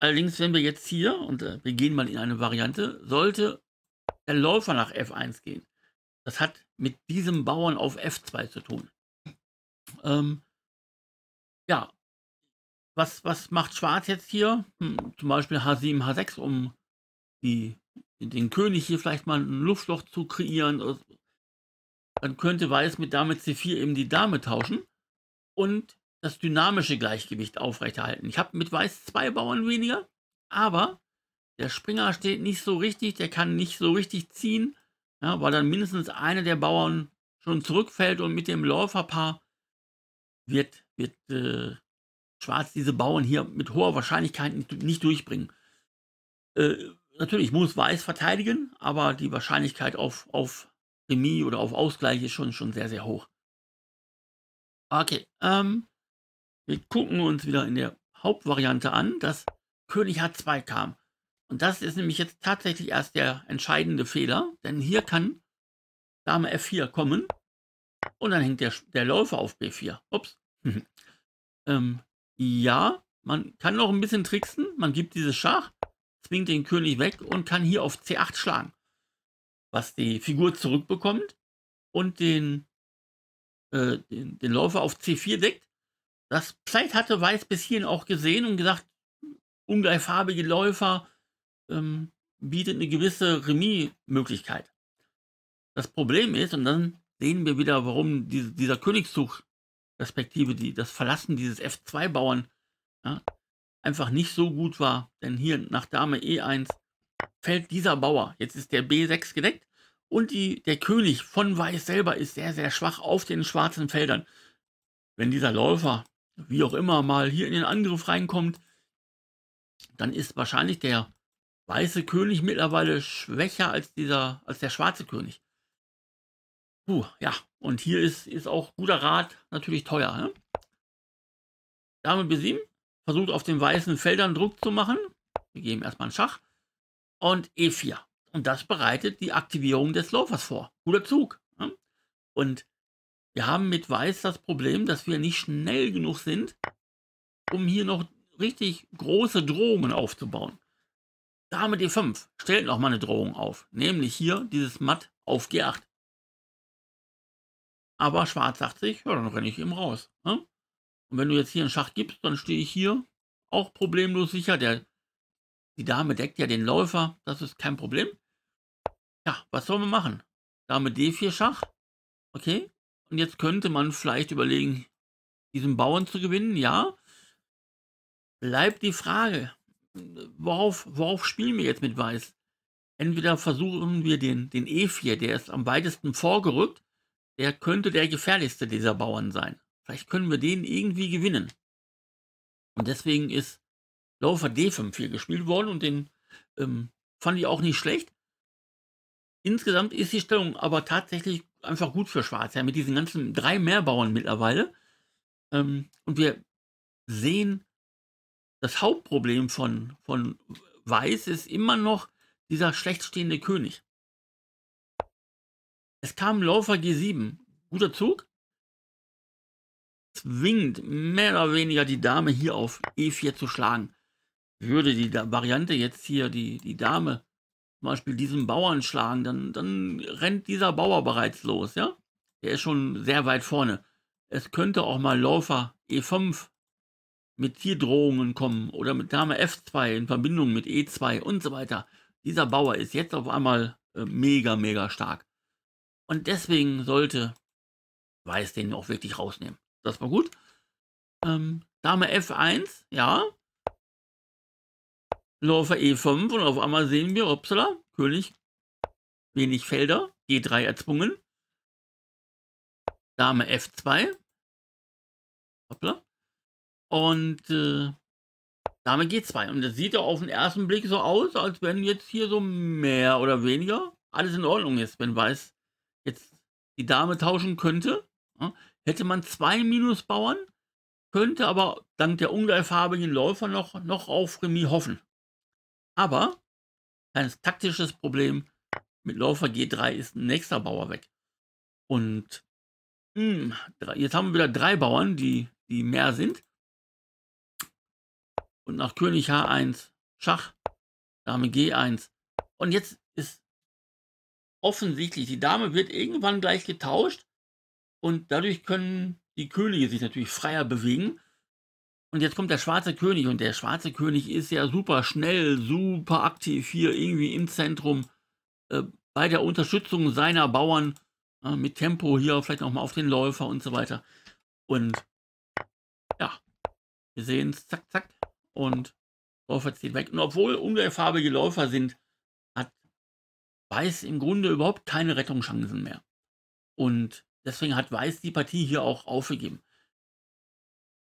Allerdings, wenn wir jetzt hier, und äh, wir gehen mal in eine Variante, sollte der Läufer nach F1 gehen. Das hat mit diesem Bauern auf F2 zu tun. Ähm, ja, was, was macht Schwarz jetzt hier? Hm, zum Beispiel H7, H6, um die, den König hier vielleicht mal ein Luftloch zu kreieren. Dann könnte Weiß mit Dame C4 eben die Dame tauschen und das dynamische Gleichgewicht aufrechterhalten. Ich habe mit Weiß zwei Bauern weniger, aber der Springer steht nicht so richtig, der kann nicht so richtig ziehen, ja, weil dann mindestens einer der Bauern schon zurückfällt und mit dem Läuferpaar wird, wird äh, Schwarz diese Bauern hier mit hoher Wahrscheinlichkeit nicht, nicht durchbringen. Äh, natürlich muss Weiß verteidigen, aber die Wahrscheinlichkeit auf, auf Remis oder auf Ausgleich ist schon, schon sehr, sehr hoch. Okay, ähm, wir gucken uns wieder in der Hauptvariante an, dass König H2 kam. Und das ist nämlich jetzt tatsächlich erst der entscheidende Fehler, denn hier kann Dame F4 kommen und dann hängt der, der Läufer auf B4. Ups. ähm, ja, man kann noch ein bisschen tricksen, man gibt dieses Schach zwingt den König weg und kann hier auf C8 schlagen, was die Figur zurückbekommt und den, äh, den, den Läufer auf C4 deckt. Das Pleit hatte Weiß bis hierhin auch gesehen und gesagt, ungleichfarbige Läufer ähm, bietet eine gewisse Remis-Möglichkeit. Das Problem ist, und dann sehen wir wieder, warum diese, dieser Königszug, respektive die, das Verlassen dieses F2-Bauern, ja, einfach nicht so gut war, denn hier nach Dame E1 fällt dieser Bauer. Jetzt ist der B6 gedeckt und die, der König von Weiß selber ist sehr, sehr schwach auf den schwarzen Feldern. Wenn dieser Läufer, wie auch immer, mal hier in den Angriff reinkommt, dann ist wahrscheinlich der weiße König mittlerweile schwächer als, dieser, als der schwarze König. Puh, ja, und hier ist, ist auch guter Rat natürlich teuer. Ne? Dame B7, versucht auf den weißen Feldern Druck zu machen. Wir geben erstmal einen Schach. Und E4. Und das bereitet die Aktivierung des Läufers vor. Guter Zug. Ne? Und wir haben mit Weiß das Problem, dass wir nicht schnell genug sind, um hier noch richtig große Drohungen aufzubauen. Dame D5 stellt nochmal eine Drohung auf, nämlich hier dieses Matt auf G8. Aber Schwarz sagt sich, ja, dann renne ich eben raus. Ne? Und wenn du jetzt hier einen Schach gibst, dann stehe ich hier auch problemlos sicher. Der, die Dame deckt ja den Läufer, das ist kein Problem. Ja, was sollen wir machen? Dame D4 Schach, okay. Und jetzt könnte man vielleicht überlegen, diesen Bauern zu gewinnen, ja. Bleibt die Frage, worauf, worauf spielen wir jetzt mit Weiß? Entweder versuchen wir den, den E4, der ist am weitesten vorgerückt, der könnte der gefährlichste dieser Bauern sein. Vielleicht können wir den irgendwie gewinnen. Und deswegen ist Laufer D5 hier gespielt worden und den ähm, fand ich auch nicht schlecht. Insgesamt ist die Stellung aber tatsächlich einfach gut für Schwarz, ja, mit diesen ganzen drei Mehrbauern mittlerweile. Ähm, und wir sehen, das Hauptproblem von, von Weiß ist immer noch dieser schlecht stehende König. Es kam Läufer G7, guter Zug, zwingt, mehr oder weniger die Dame hier auf E4 zu schlagen. Würde die Variante jetzt hier die, die Dame zum Beispiel diesen Bauern schlagen, dann, dann rennt dieser Bauer bereits los, ja? Der ist schon sehr weit vorne. Es könnte auch mal Läufer E5 mit Zieldrohungen kommen oder mit Dame F2 in Verbindung mit E2 und so weiter. Dieser Bauer ist jetzt auf einmal äh, mega, mega stark. Und deswegen sollte Weiß den auch wirklich rausnehmen. Das war gut. Ähm, Dame F1, ja. Läufer E5 und auf einmal sehen wir Uppsala, König, wenig Felder, G3 erzwungen. Dame F2. Hoppla. Und äh, Dame G2. Und das sieht ja auf den ersten Blick so aus, als wenn jetzt hier so mehr oder weniger alles in Ordnung ist, wenn Weiß jetzt die Dame tauschen könnte hätte man zwei Minusbauern, könnte aber dank der ungleichfarbigen Läufer noch, noch auf Remis hoffen. Aber ein taktisches Problem mit Läufer G3 ist ein nächster Bauer weg. Und mh, hm, jetzt haben wir wieder drei Bauern, die, die mehr sind. Und nach König H1 Schach, Dame G1. Und jetzt ist offensichtlich, die Dame wird irgendwann gleich getauscht und dadurch können die Könige sich natürlich freier bewegen. Und jetzt kommt der schwarze König und der schwarze König ist ja super schnell, super aktiv hier irgendwie im Zentrum äh, bei der Unterstützung seiner Bauern äh, mit Tempo hier, vielleicht nochmal auf den Läufer und so weiter. Und ja, wir sehen es, zack, zack. Und Läufer zieht weg. Und obwohl ungleichfarbige Läufer sind, hat Weiß im Grunde überhaupt keine Rettungschancen mehr. Und Deswegen hat Weiß die Partie hier auch aufgegeben.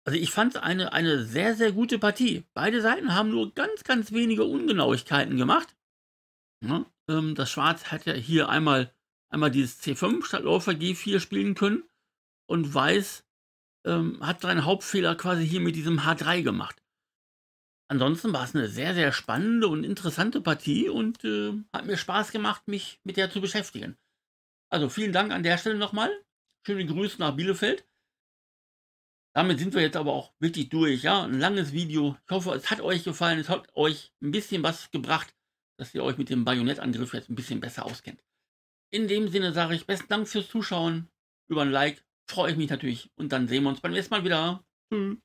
Also ich fand es eine, eine sehr, sehr gute Partie. Beide Seiten haben nur ganz, ganz wenige Ungenauigkeiten gemacht. Ja, ne? ähm, das Schwarz hat ja hier einmal, einmal dieses C5 statt Läufer G4 spielen können. Und Weiß ähm, hat seinen Hauptfehler quasi hier mit diesem H3 gemacht. Ansonsten war es eine sehr, sehr spannende und interessante Partie und äh, hat mir Spaß gemacht, mich mit der zu beschäftigen. Also vielen Dank an der Stelle nochmal. Schöne Grüße nach Bielefeld. Damit sind wir jetzt aber auch wirklich durch. Ja, ein langes Video. Ich hoffe, es hat euch gefallen. Es hat euch ein bisschen was gebracht, dass ihr euch mit dem Bajonettangriff jetzt ein bisschen besser auskennt. In dem Sinne sage ich besten Dank fürs Zuschauen. Über ein Like freue ich mich natürlich. Und dann sehen wir uns beim nächsten Mal wieder. Tschüss.